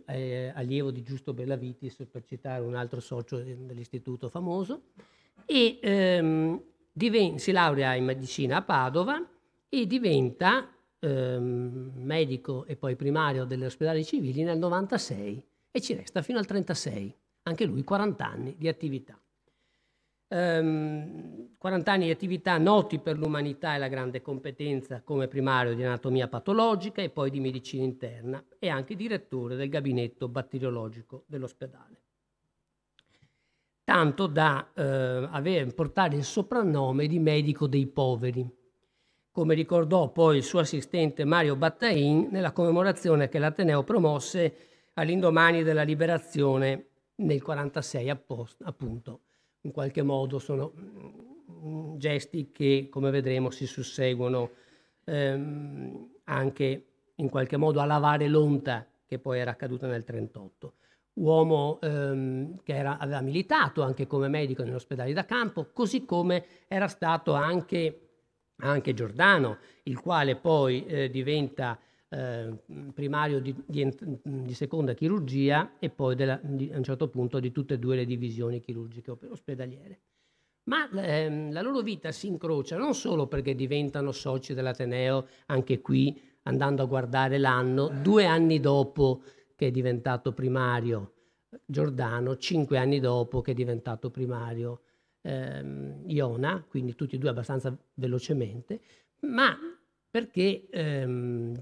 eh, allievo di Giusto Bellavitis, per citare un altro socio eh, dell'istituto famoso, e ehm, diven- si laurea in medicina a Padova e diventa ehm, medico e poi primario degli ospedali civili nel 96 e ci resta fino al 36, anche lui 40 anni di attività ehm, 40 anni di attività noti per l'umanità e la grande competenza come primario di anatomia patologica e poi di medicina interna e anche direttore del gabinetto batteriologico dell'ospedale. Tanto da eh, aver, portare il soprannome di medico dei poveri come ricordò poi il suo assistente Mario Battain nella commemorazione che l'Ateneo promosse all'indomani della liberazione nel 1946 appunto in qualche modo sono mm, gesti che, come vedremo, si susseguono ehm, anche in qualche modo a lavare l'onta che poi era accaduta nel 1938. Uomo ehm, che era, aveva militato anche come medico negli ospedali da campo, così come era stato anche, anche Giordano, il quale poi eh, diventa Ehm, primario di, di, di, seconda chirurgia e poi della, di, a un certo punto di tutte e due le divisioni chirurgiche ospedaliere. Ma ehm, la loro vita si incrocia non solo perché diventano soci dell'Ateneo, anche qui andando a guardare l'anno, due anni dopo che è diventato primario Giordano, cinque anni dopo che è diventato primario ehm, Iona, quindi tutti e due abbastanza velocemente, ma perché ehm,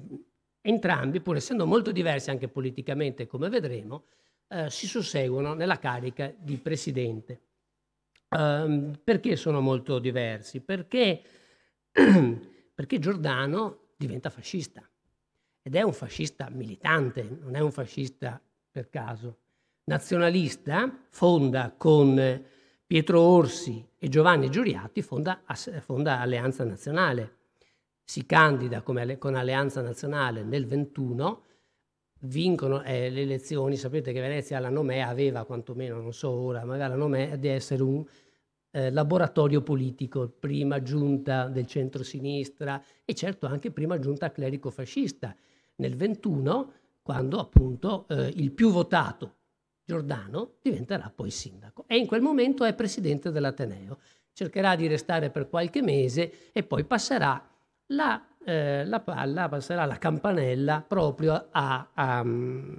Entrambi, pur essendo molto diversi anche politicamente, come vedremo, eh, si susseguono nella carica di presidente. Eh, perché sono molto diversi? Perché, perché Giordano diventa fascista ed è un fascista militante, non è un fascista per caso. Nazionalista, fonda con Pietro Orsi e Giovanni Giuriati, fonda, fonda Alleanza Nazionale si candida come, con Alleanza Nazionale nel 21, vincono eh, le elezioni, sapete che Venezia alla nomea aveva quantomeno, non so ora, magari la nomea di essere un eh, laboratorio politico, prima giunta del centro-sinistra e certo anche prima giunta clerico-fascista. Nel 21, quando appunto eh, il più votato Giordano diventerà poi sindaco e in quel momento è presidente dell'Ateneo. Cercherà di restare per qualche mese e poi passerà la, eh, la palla passerà la campanella proprio a, mm,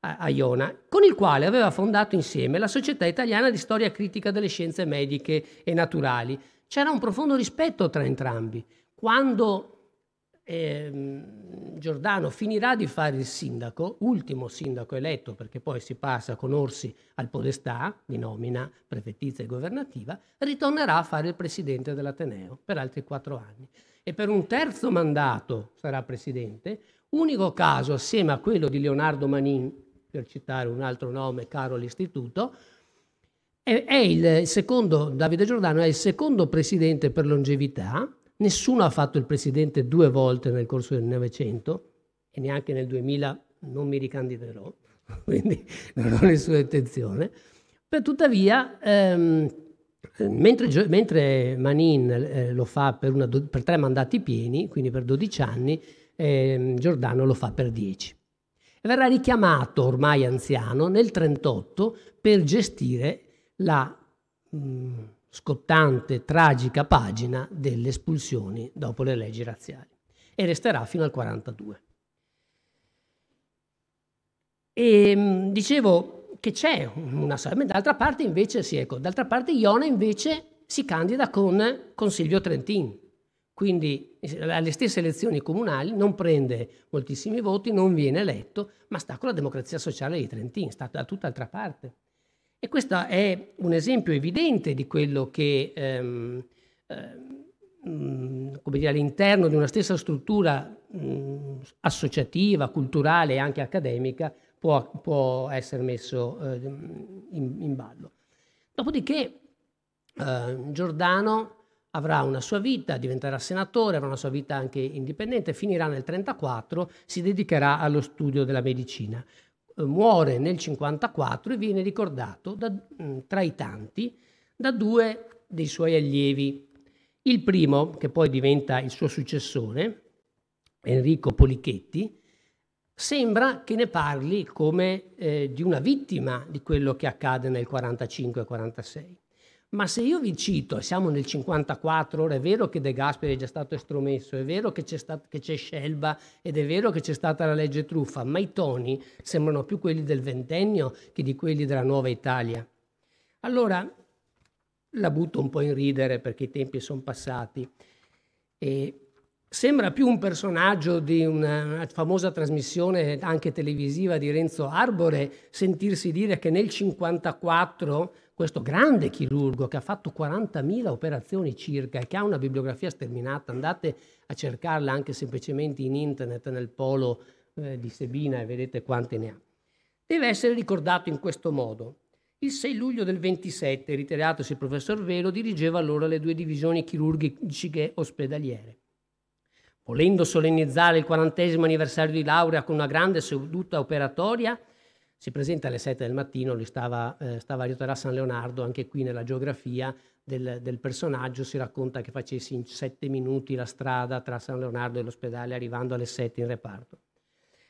a, a Iona, con il quale aveva fondato insieme la Società Italiana di Storia Critica delle Scienze Mediche e Naturali. C'era un profondo rispetto tra entrambi. Quando eh, Giordano finirà di fare il sindaco, ultimo sindaco eletto perché poi si passa con Orsi al podestà di nomina prefettizia e governativa, ritornerà a fare il presidente dell'Ateneo per altri quattro anni e per un terzo mandato sarà presidente, unico caso assieme a quello di Leonardo Manin, per citare un altro nome caro all'istituto, è, è il secondo, Davide Giordano è il secondo presidente per longevità, nessuno ha fatto il presidente due volte nel corso del Novecento e neanche nel 2000 non mi ricandiderò, quindi non ho nessuna intenzione, per tuttavia... Ehm, Mentre, mentre Manin eh, lo fa per, una, per, tre mandati pieni, quindi per 12 anni, eh, Giordano lo fa per 10. verrà richiamato ormai anziano nel 1938 per gestire la mh, mm, scottante, tragica pagina delle espulsioni dopo le leggi razziali e resterà fino al 1942. E mh, dicevo, che c'è una sarebbe, d'altra parte invece, sì, ecco, d'altra parte Iona invece si candida con, con Silvio Trentin, quindi eh, alle stesse elezioni comunali non prende moltissimi voti, non viene eletto, ma sta con la democrazia sociale di Trentin, sta da tutt'altra parte. E questo è un esempio evidente di quello che, ehm, ehm, mm, come dire, all'interno di una stessa struttura mh, mm, associativa, culturale e anche accademica, può, può essere messo eh, in, in, ballo. Dopodiché eh, Giordano avrà una sua vita, diventerà senatore, avrà una sua vita anche indipendente, finirà nel 1934, si dedicherà allo studio della medicina. Eh, muore nel 1954 e viene ricordato da, mm, tra i tanti da due dei suoi allievi. Il primo, che poi diventa il suo successore, Enrico Polichetti, sembra che ne parli come eh, di una vittima di quello che accade nel 45-46. Ma se io vi cito, siamo nel 54, ora è vero che De Gasperi è già stato estromesso, è vero che c'è, stat- che c'è Scelba ed è vero che c'è stata la legge truffa, ma i toni sembrano più quelli del ventennio che di quelli della nuova Italia. Allora, la butto un po' in ridere perché i tempi sono passati e Sembra più un personaggio di una famosa trasmissione anche televisiva di Renzo Arbore sentirsi dire che nel 1954 questo grande chirurgo che ha fatto 40.000 operazioni circa e che ha una bibliografia sterminata, andate a cercarla anche semplicemente in internet nel polo eh, di Sebina e vedete quante ne ha. Deve essere ricordato in questo modo. Il 6 luglio del 27, ritiratosi il professor Velo, dirigeva allora le due divisioni chirurgiche ospedaliere. Volendo solennizzare il quarantesimo anniversario di laurea con una grande seduta operatoria, si presenta alle 7 del mattino, lui stava, eh, stava a Rioterà San Leonardo, anche qui nella geografia del, del personaggio si racconta che facessi in 7 minuti la strada tra San Leonardo e l'ospedale arrivando alle 7 in reparto.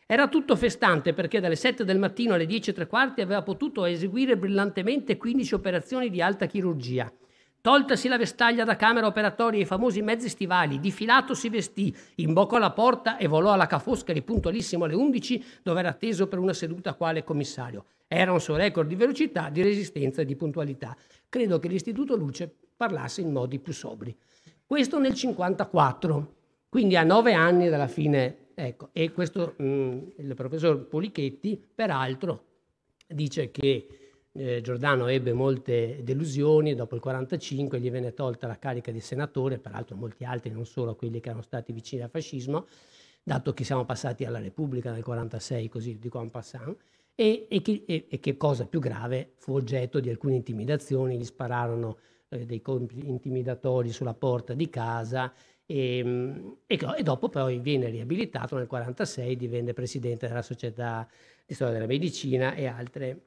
Era tutto festante perché dalle 7 del mattino alle 10 e tre quarti aveva potuto eseguire brillantemente 15 operazioni di alta chirurgia, Toltasi la vestaglia da camera operatoria e i famosi mezzi stivali, di filato si vestì, imboccò la porta e volò alla Cafosca di puntualissimo alle 11, dove era atteso per una seduta quale commissario. Era un suo record di velocità, di resistenza e di puntualità. Credo che l'Istituto Luce parlasse in modi più sobri. Questo nel 54, quindi a nove anni dalla fine. Ecco, e questo mh, mm, il professor Polichetti, peraltro, dice che eh, Giordano ebbe molte delusioni, dopo il 1945 gli venne tolta la carica di senatore, peraltro molti altri, non solo quelli che erano stati vicini al fascismo, dato che siamo passati alla Repubblica nel 1946, così di en passant, e, e, che, e, e, che, cosa più grave fu oggetto di alcune intimidazioni, gli spararono eh, dei compiti intimidatori sulla porta di casa ehm, e, e, dopo poi viene riabilitato nel 1946, divenne presidente della Società di Storia della Medicina e altre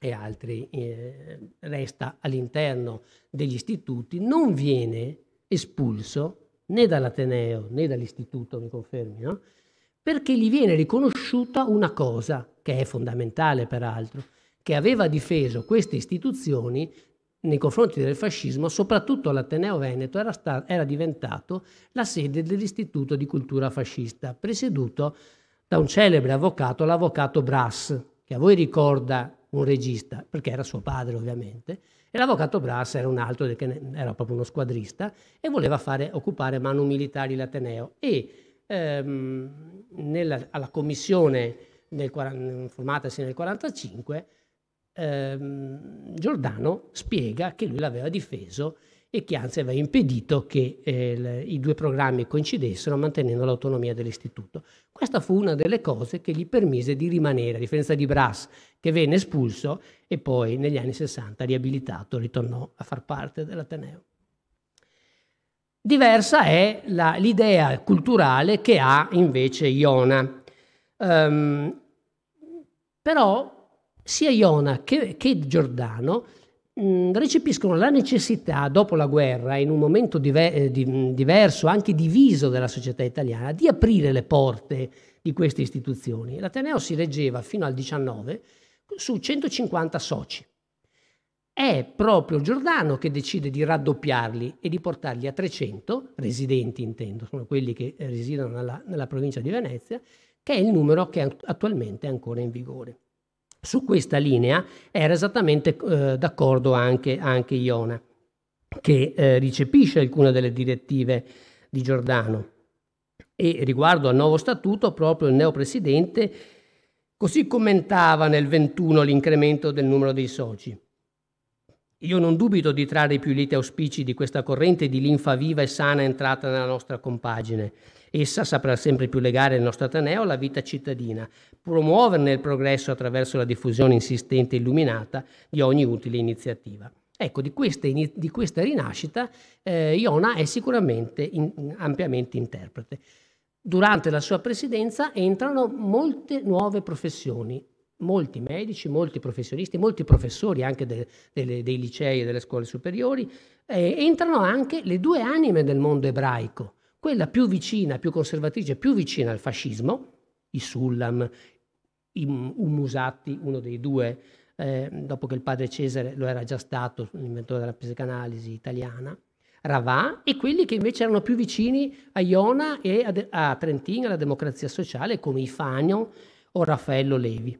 e altri eh, resta all'interno degli istituti, non viene espulso né dall'Ateneo né dall'istituto, mi confermi, no? perché gli viene riconosciuta una cosa, che è fondamentale peraltro, che aveva difeso queste istituzioni nei confronti del fascismo, soprattutto l'Ateneo Veneto era, sta- era diventato la sede dell'Istituto di Cultura Fascista, presieduto da un celebre avvocato, l'avvocato Brass, che a voi ricorda un regista, perché era suo padre ovviamente, e l'avvocato Brass era un altro, era proprio uno squadrista, e voleva fare, occupare manu militari l'Ateneo. E ehm, nella, alla commissione nel, formatasi nel 1945, ehm, Giordano spiega che lui l'aveva difeso e che anzi aveva impedito che eh, i due programmi coincidessero mantenendo l'autonomia dell'istituto. Questa fu una delle cose che gli permise di rimanere, a differenza di Brass che venne espulso e poi negli anni 60 riabilitato, ritornò a far parte dell'Ateneo. Diversa è l'idea culturale che ha invece Iona. Um, però sia Iona che, che Giordano Mm, recepiscono la necessità, dopo la guerra, in un momento diver eh, di, diverso, anche diviso della società italiana, di aprire le porte di queste istituzioni. L'Ateneo si reggeva fino al 19 su 150 soci. È proprio Giordano che decide di raddoppiarli e di portarli a 300, residenti intendo, sono quelli che residono nella, nella provincia di Venezia, che è il numero che attualmente è ancora in vigore. Su questa linea era esattamente eh, d'accordo anche, anche, Iona, che eh, ricepisce alcune delle direttive di Giordano. E riguardo al nuovo statuto, proprio il neopresidente così commentava nel 21 l'incremento del numero dei soci. Io non dubito di trarre i più lieti auspici di questa corrente di linfa viva e sana entrata nella nostra compagine. Essa saprà sempre più legare il nostro Ateneo alla vita cittadina, promuoverne il progresso attraverso la diffusione insistente e illuminata di ogni utile iniziativa. Ecco, di, queste, di questa rinascita eh, Iona è sicuramente in, ampiamente interprete. Durante la sua presidenza entrano molte nuove professioni, molti medici, molti professionisti, molti professori anche de, de, dei licei e delle scuole superiori, eh, entrano anche le due anime del mondo ebraico, quella più vicina, più conservatrice, più vicina al fascismo, i Sullam, Musatti, uno dei due, eh, dopo che il padre Cesare lo era già stato, l'inventore della psicanalisi italiana, Ravà, e quelli che invece erano più vicini a Iona e a, De- a Trentino, alla democrazia sociale, come i Ifanio o Raffaello Levi.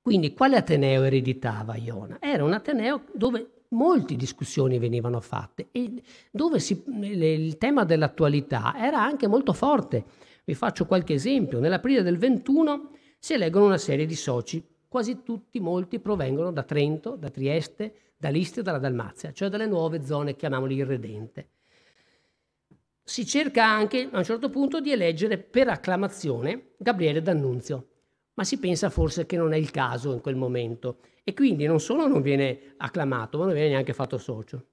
Quindi quale Ateneo ereditava Iona? Era un Ateneo dove molte discussioni venivano fatte e dove si, il tema dell'attualità era anche molto forte. Vi faccio qualche esempio. Nell'aprile del 21 si eleggono una serie di soci. Quasi tutti, molti, provengono da Trento, da Trieste, da Listria dalla Dalmazia, cioè dalle nuove zone, chiamiamole irredente. Si cerca anche, a un certo punto, di eleggere per acclamazione Gabriele D'Annunzio, ma si pensa forse che non è il caso in quel momento e quindi non solo non viene acclamato, ma non viene neanche fatto socio.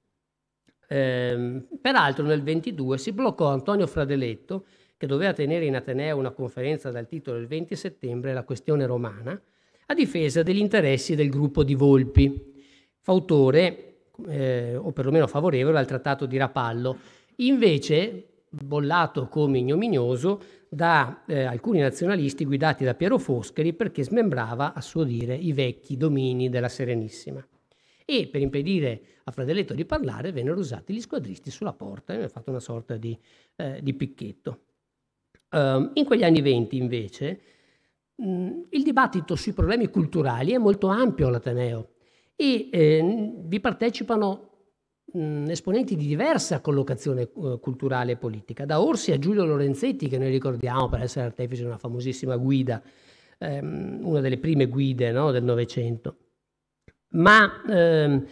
Ehm, peraltro nel 22 si bloccò Antonio Fradeletto che doveva tenere in Ateneo una conferenza dal titolo il 20 settembre La questione romana, a difesa degli interessi del gruppo di Volpi, fautore eh, o perlomeno favorevole al trattato di Rapallo, invece bollato come ignominioso da eh, alcuni nazionalisti guidati da Piero Foscheri perché smembrava, a suo dire, i vecchi domini della Serenissima. E per impedire a Fradelletto di parlare vennero usati gli squadristi sulla porta e ne è fatto una sorta di, eh, di picchetto. Um, in quegli anni venti, invece, mh, il dibattito sui problemi culturali è molto ampio all'Ateneo e eh, vi partecipano mh, esponenti di diversa collocazione uh, culturale e politica, da Orsi a Giulio Lorenzetti, che noi ricordiamo per essere artefice di una famosissima guida, ehm, una delle prime guide no, del Novecento. Ma ehm,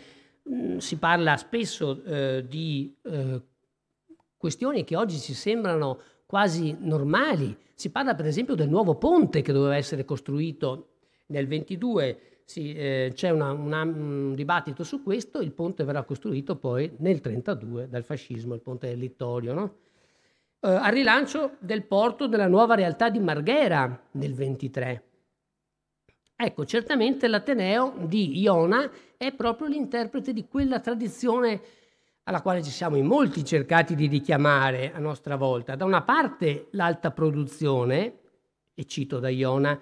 si parla spesso eh, di eh, questioni che oggi ci sembrano quasi normali. Si parla per esempio del nuovo ponte che doveva essere costruito nel 22, sì, eh, c'è un mm, dibattito su questo, il ponte verrà costruito poi nel 32 dal fascismo, il ponte del Littorio, no? eh, al rilancio del porto della nuova realtà di Marghera nel 23. Ecco, certamente l'Ateneo di Iona è proprio l'interprete di quella tradizione alla quale ci siamo in molti cercati di richiamare a nostra volta. Da una parte l'alta produzione, e cito da Iona,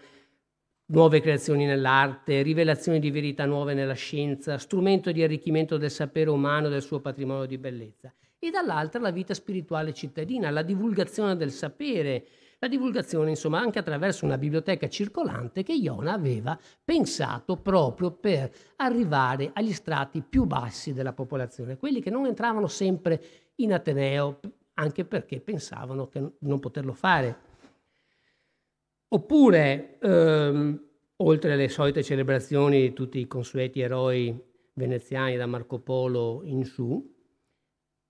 nuove creazioni nell'arte, rivelazioni di verità nuove nella scienza, strumento di arricchimento del sapere umano e del suo patrimonio di bellezza, e dall'altra la vita spirituale cittadina, la divulgazione del sapere, la divulgazione, insomma, anche attraverso una biblioteca circolante che Iona aveva pensato proprio per arrivare agli strati più bassi della popolazione, quelli che non entravano sempre in Ateneo, anche perché pensavano di non poterlo fare. Oppure, ehm, oltre alle solite celebrazioni di tutti i consueti eroi veneziani da Marco Polo in su,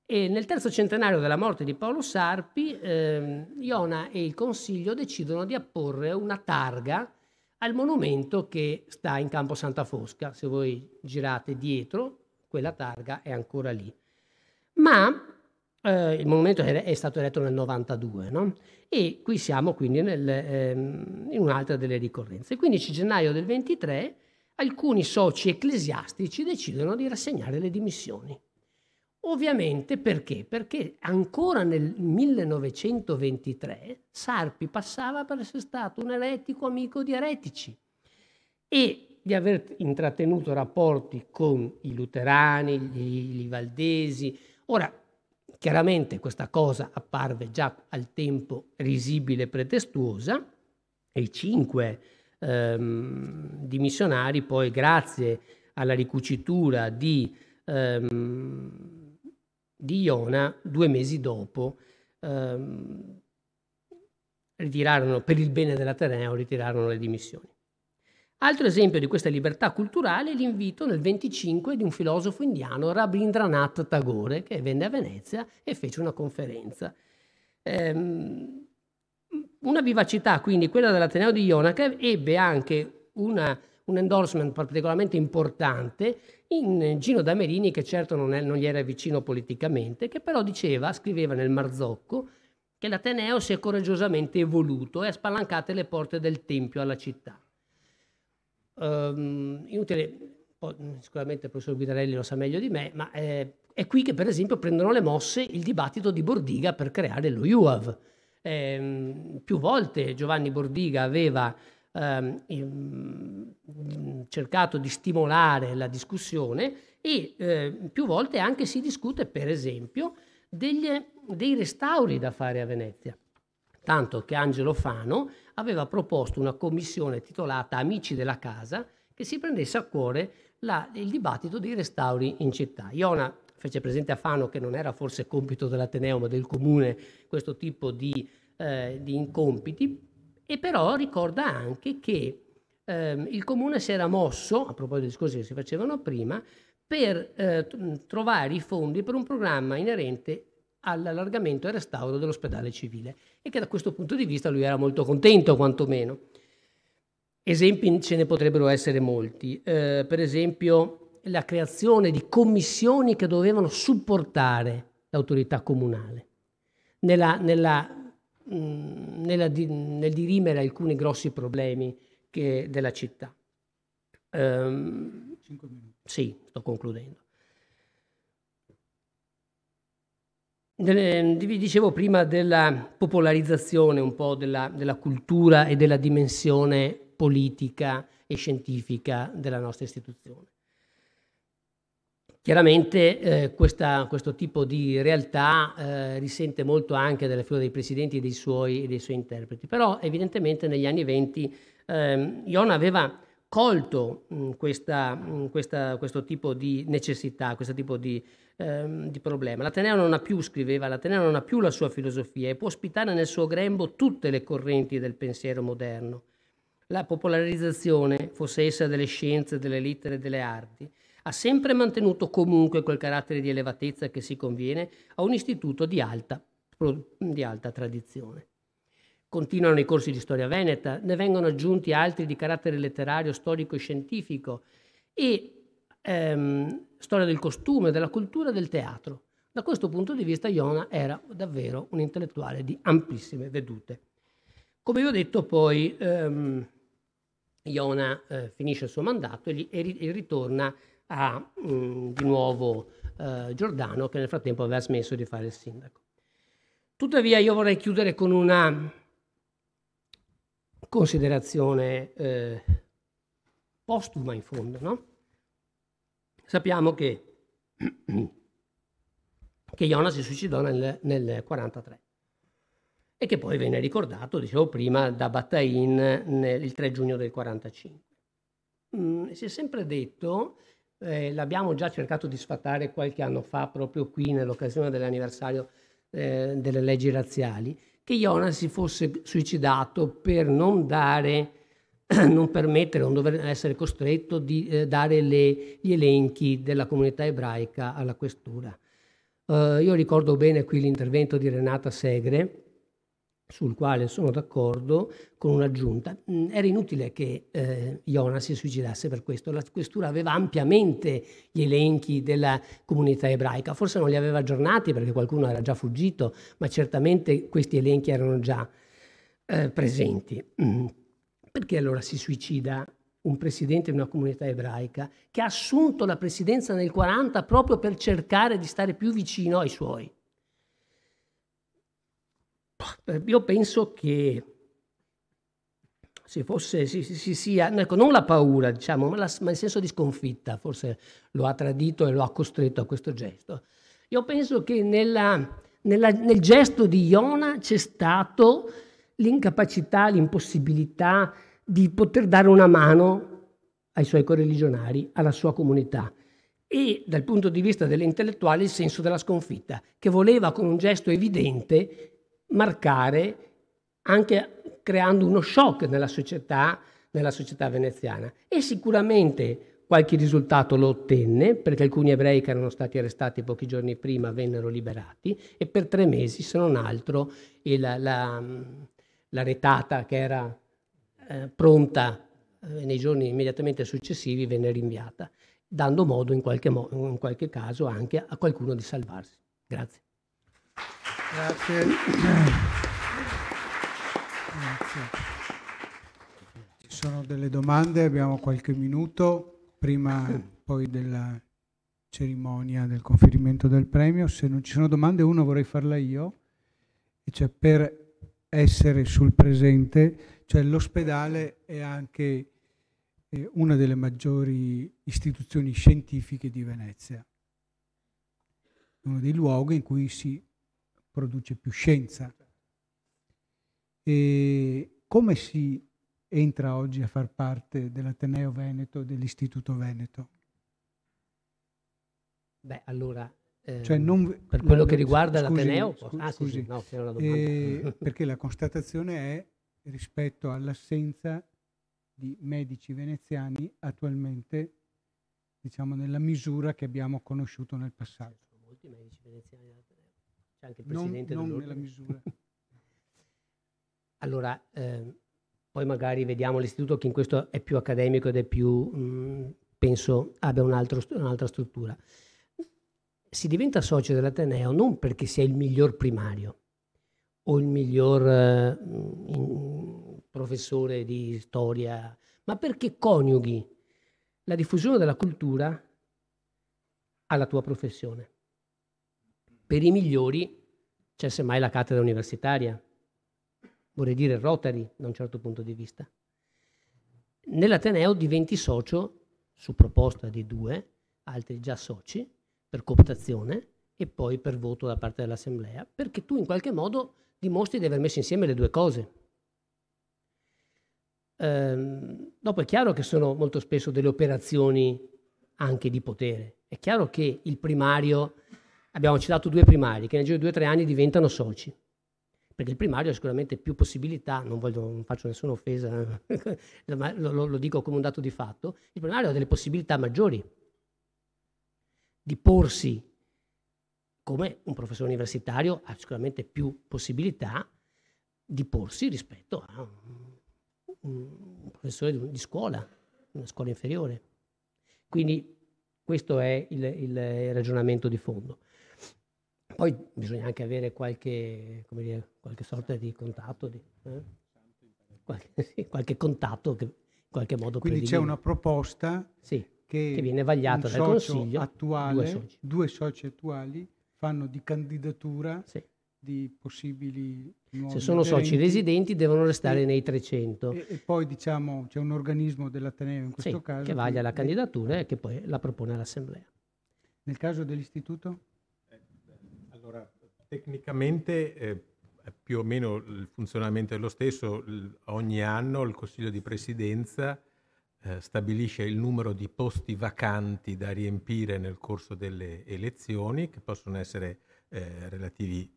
e nel terzo centenario della morte di Paolo Sarpi, eh, Iona e il Consiglio decidono di apporre una targa al monumento che sta in Campo Santa Fosca. Se voi girate dietro, quella targa è ancora lì. Ma eh, il monumento è, è, stato eretto nel 92, no? E qui siamo quindi nel, ehm, in un'altra delle ricorrenze. Il 15 gennaio del 23 alcuni soci ecclesiastici decidono di rassegnare le dimissioni Ovviamente perché? Perché ancora nel 1923 Sarpi passava per essere stato un eretico amico di eretici e di aver intrattenuto rapporti con i luterani, gli, gli valdesi. Ora, chiaramente questa cosa apparve già al tempo risibile e pretestuosa e i cinque ehm, dimissionari poi grazie alla ricucitura di... Ehm, di Iona due mesi dopo ehm, ritirarono, per il bene dell'Ateneo, ritirarono le dimissioni. Altro esempio di questa libertà culturale è l'invito nel 25 di un filosofo indiano, Rabindranath Tagore, che venne a Venezia e fece una conferenza. Ehm, una vivacità, quindi quella dell'Ateneo di Iona, che ebbe anche una, un endorsement particolarmente importante in Gino Damerini, che certo non, è, non gli era vicino politicamente, che però diceva, scriveva nel Marzocco, che l'Ateneo si è coraggiosamente evoluto e ha spalancato le porte del Tempio alla città. Um, inutile, mm, sicuramente il professor Guidarelli lo sa meglio di me, ma eh, è qui che per esempio prendono le mosse il dibattito di Bordiga per creare lo IUAV. Eh, più volte Giovanni Bordiga aveva Ehm, ehm, cercato di stimolare la discussione e eh, più volte anche si discute, per esempio, degli, dei restauri da fare a Venezia. Tanto che Angelo Fano aveva proposto una commissione titolata Amici della casa che si prendesse a cuore la, il dibattito dei restauri in città. Iona fece presente a Fano che non era forse compito dell'Ateneo ma del comune questo tipo di, eh, di incompiti, e però ricorda anche che ehm, il comune si era mosso, a proposito dei discorsi che si facevano prima, per eh, trovare i fondi per un programma inerente all'allargamento e al restauro dell'ospedale civile e che da questo punto di vista lui era molto contento quantomeno. Esempi ce ne potrebbero essere molti, eh, per esempio la creazione di commissioni che dovevano supportare l'autorità comunale nella, nella Mm, nella, nel dirimere alcuni grossi problemi che, della città. Um, sì, sto concludendo. vi dicevo prima della popolarizzazione un po' della, della, cultura e della dimensione politica e scientifica della nostra istituzione. Chiaramente eh, questa, questo tipo di realtà eh, risente molto anche della figura dei presidenti e dei suoi, dei suoi interpreti, però evidentemente negli anni venti eh, Iona aveva colto mh, mm, questa, mh, mm, questa, questo tipo di necessità, questo tipo di, ehm, di problema. L'Ateneo non ha più, scriveva, l'Ateneo non ha più la sua filosofia e può ospitare nel suo grembo tutte le correnti del pensiero moderno. La popolarizzazione, fosse essa delle scienze, delle lettere e delle arti, ha sempre mantenuto comunque quel carattere di elevatezza che si conviene a un istituto di alta, di alta tradizione. Continuano i corsi di storia veneta, ne vengono aggiunti altri di carattere letterario, storico e scientifico e ehm, storia del costume, della cultura e del teatro. Da questo punto di vista Iona era davvero un intellettuale di amplissime vedute. Come vi ho detto poi, ehm, Iona eh, finisce il suo mandato e, e ritorna a mh, mm, di nuovo eh, Giordano che nel frattempo aveva smesso di fare il sindaco. Tuttavia io vorrei chiudere con una considerazione eh, postuma in fondo. No? Sappiamo che, che Iona si suicidò nel, 1943 e che poi venne ricordato, dicevo prima, da Battain nel, il 3 giugno del 1945. Mm, si è sempre detto eh, l'abbiamo già cercato di sfatare qualche anno fa, proprio qui nell'occasione dell'anniversario eh, delle leggi razziali, che Iona si fosse suicidato per non dare non permettere, non dover essere costretto di eh, dare le, gli elenchi della comunità ebraica alla questura. Uh, io ricordo bene qui l'intervento di Renata Segre, sul quale sono d'accordo con un'aggiunta. Mm, era inutile che eh, Iona si suicidasse per questo, la questura aveva ampiamente gli elenchi della comunità ebraica, forse non li aveva aggiornati perché qualcuno era già fuggito, ma certamente questi elenchi erano già eh, presenti. Mm. Perché allora si suicida un presidente di una comunità ebraica che ha assunto la presidenza nel 40 proprio per cercare di stare più vicino ai suoi? Eh, io penso che se fosse, si, si, si sia, ecco, non la paura, diciamo, ma, la, ma, il senso di sconfitta forse lo ha tradito e lo ha costretto a questo gesto. Io penso che nella, nella, nel gesto di Iona c'è stato l'incapacità, l'impossibilità di poter dare una mano ai suoi correligionari, alla sua comunità e dal punto di vista dell'intellettuale il senso della sconfitta, che voleva con un gesto evidente marcare anche creando uno shock nella società, nella società veneziana. E sicuramente qualche risultato lo ottenne, perché alcuni ebrei che erano stati arrestati pochi giorni prima vennero liberati e per tre mesi, se non altro, il, la, la, retata che era eh, pronta eh, nei giorni immediatamente successivi venne rinviata, dando modo in qualche, mo in qualche caso anche a qualcuno di salvarsi. Grazie. Grazie. Grazie. Ci sono delle domande, abbiamo qualche minuto prima poi della cerimonia del conferimento del premio. Se non ci sono domande, una vorrei farla io, cioè per essere sul presente, cioè l'ospedale è anche eh, una delle maggiori istituzioni scientifiche di Venezia, uno dei luoghi in cui si produce più scienza. E come si entra oggi a far parte dell'Ateneo Veneto, dell'Istituto Veneto? Beh, allora, eh, cioè non, per quello che riguarda l'Ateneo, scusi, ah, scusi, scusi. No, la eh, perché la constatazione è rispetto all'assenza di medici veneziani attualmente, diciamo nella misura che abbiamo conosciuto nel passato. molti medici veneziani anche il Presidente non, non nella misura. allora, eh, poi magari vediamo l'istituto che in questo è più accademico ed è più, mh, mm, penso, abbia un altro, un'altra struttura. Si diventa socio dell'Ateneo non perché sia il miglior primario o il miglior eh, in, professore di storia, ma perché coniughi la diffusione della cultura alla tua professione. Per i migliori c'è semmai la cattedra universitaria, vorrei dire Rotary da un certo punto di vista. Nell'Ateneo diventi socio, su proposta di due, altri già soci, per cooptazione e poi per voto da parte dell'Assemblea, perché tu in qualche modo dimostri di aver messo insieme le due cose. Ehm, dopo è chiaro che sono molto spesso delle operazioni anche di potere. È chiaro che il primario Abbiamo citato due primari che nel giro di due o tre anni diventano soci, perché il primario ha sicuramente più possibilità, non, voglio, non faccio nessuna offesa, lo, lo, lo dico come un dato di fatto, il primario ha delle possibilità maggiori di porsi come un professore universitario ha sicuramente più possibilità di porsi rispetto a un professore di scuola, una scuola inferiore. Quindi questo è il, il ragionamento di fondo. Poi bisogna anche avere qualche, dire, qualche sorta di contatto, di, eh? qualche, sì, qualche, contatto che in qualche modo Quindi c'è una proposta sì, che, che, viene vagliata dal Consiglio. Attuale, due, soci. due soci attuali fanno di candidatura sì. di possibili nuovi Se sono soci residenti devono restare e, nei 300. E, e poi diciamo c'è un organismo dell'Ateneo in questo caso. che vaglia la candidatura e che poi la propone all'Assemblea. Nel caso dell'istituto? Tecnicamente eh, più o meno il funzionamento è lo stesso, ogni anno il Consiglio di Presidenza eh, stabilisce il numero di posti vacanti da riempire nel corso delle elezioni, che possono essere eh, relativi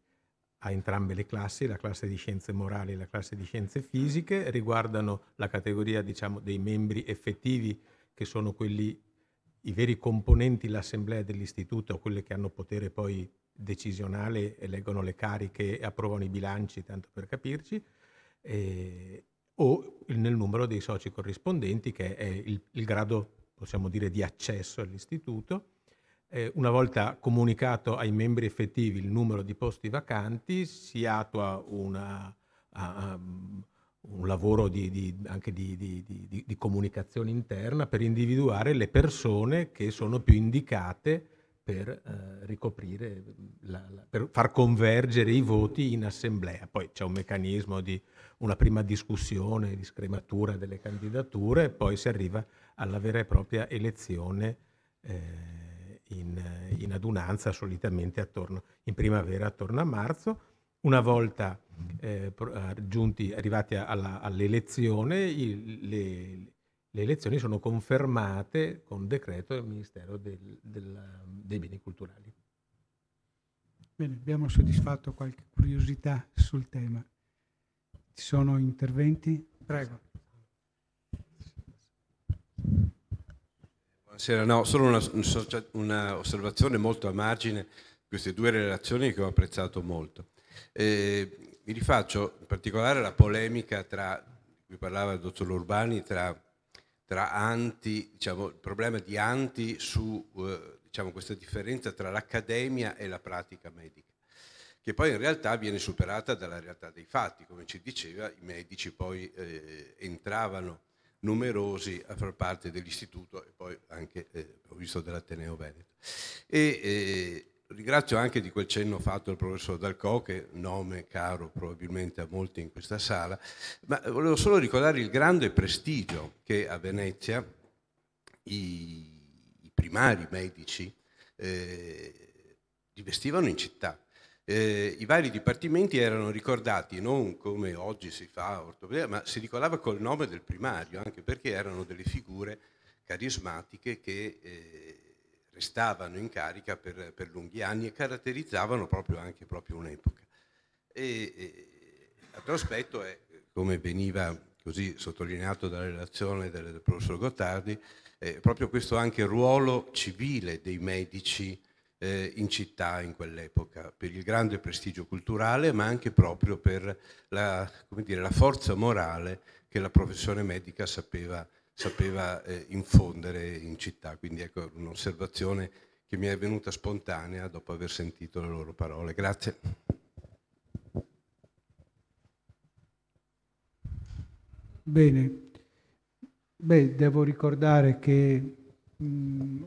a entrambe le classi, la classe di scienze morali e la classe di scienze fisiche, riguardano la categoria diciamo, dei membri effettivi, che sono quelli, i veri componenti l'assemblea dell'istituto, quelle che hanno potere poi decisionale eleggono le cariche e approvano i bilanci, tanto per capirci, eh, o nel numero dei soci corrispondenti, che è il, il grado, possiamo dire, di accesso all'istituto. Eh, una volta comunicato ai membri effettivi il numero di posti vacanti, si attua una, a, un lavoro di, di, anche di, di comunicazione interna per individuare le persone che sono più indicate per eh, ricoprire, mm, la, la, per far convergere i voti in assemblea. Poi c'è un meccanismo di una prima discussione, di scrematura delle candidature poi si arriva alla vera e propria elezione eh, in, in, adunanza, solitamente attorno, in primavera, attorno a marzo. Una volta eh, giunti, arrivati alla, all'elezione, il, le, le elezioni sono confermate con decreto del Ministero del, del, dei Beni Culturali. Bene, abbiamo soddisfatto qualche curiosità sul tema. Ci sono interventi? Prego. Buonasera, no, solo una, cioè, una molto a margine di queste due relazioni che ho apprezzato molto. Eh, mi rifaccio in particolare alla polemica tra, di cui parlava il dottor Urbani, tra tra anti, diciamo, il problema di anti su eh, diciamo, questa differenza tra l'accademia e la pratica medica, che poi in realtà viene superata dalla realtà dei fatti, come ci diceva, i medici poi eh, entravano numerosi a far parte dell'istituto e poi anche, eh, ho visto, dell'Ateneo Veneto. E, eh, Ringrazio anche di quel cenno fatto il professor Dalcò, che nome caro probabilmente a molti in questa sala, ma volevo solo ricordare il grande prestigio che a Venezia i, i primari medici eh, investivano in città. Eh, I vari dipartimenti erano ricordati non come oggi si fa ortopedia, ma si ricordava col nome del primario, anche perché erano delle figure carismatiche che... Eh, restavano in carica per, per lunghi anni e caratterizzavano proprio anche proprio un'epoca. E, e, l'altro aspetto è, come veniva così sottolineato dalla relazione del, del professor Gottardi, eh, proprio questo anche ruolo civile dei medici eh, in città in quell'epoca, per il grande prestigio culturale, ma anche proprio per la, dire, la forza morale che la professione medica sapeva sapeva eh, infondere in città. Quindi ecco un'osservazione che mi è venuta spontanea dopo aver sentito le loro parole. Grazie. Bene, Beh, devo ricordare che mh, mm,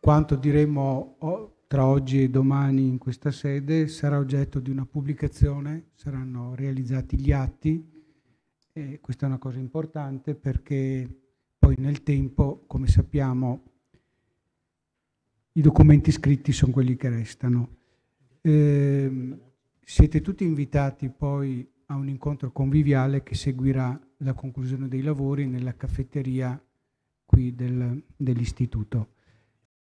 quanto diremo oh, tra oggi e domani in questa sede sarà oggetto di una pubblicazione, saranno realizzati gli atti. e questa è una cosa importante perché poi nel tempo, come sappiamo, i documenti scritti sono quelli che restano. Eh, siete tutti invitati poi a un incontro conviviale che seguirà la conclusione dei lavori nella caffetteria qui del, dell'istituto.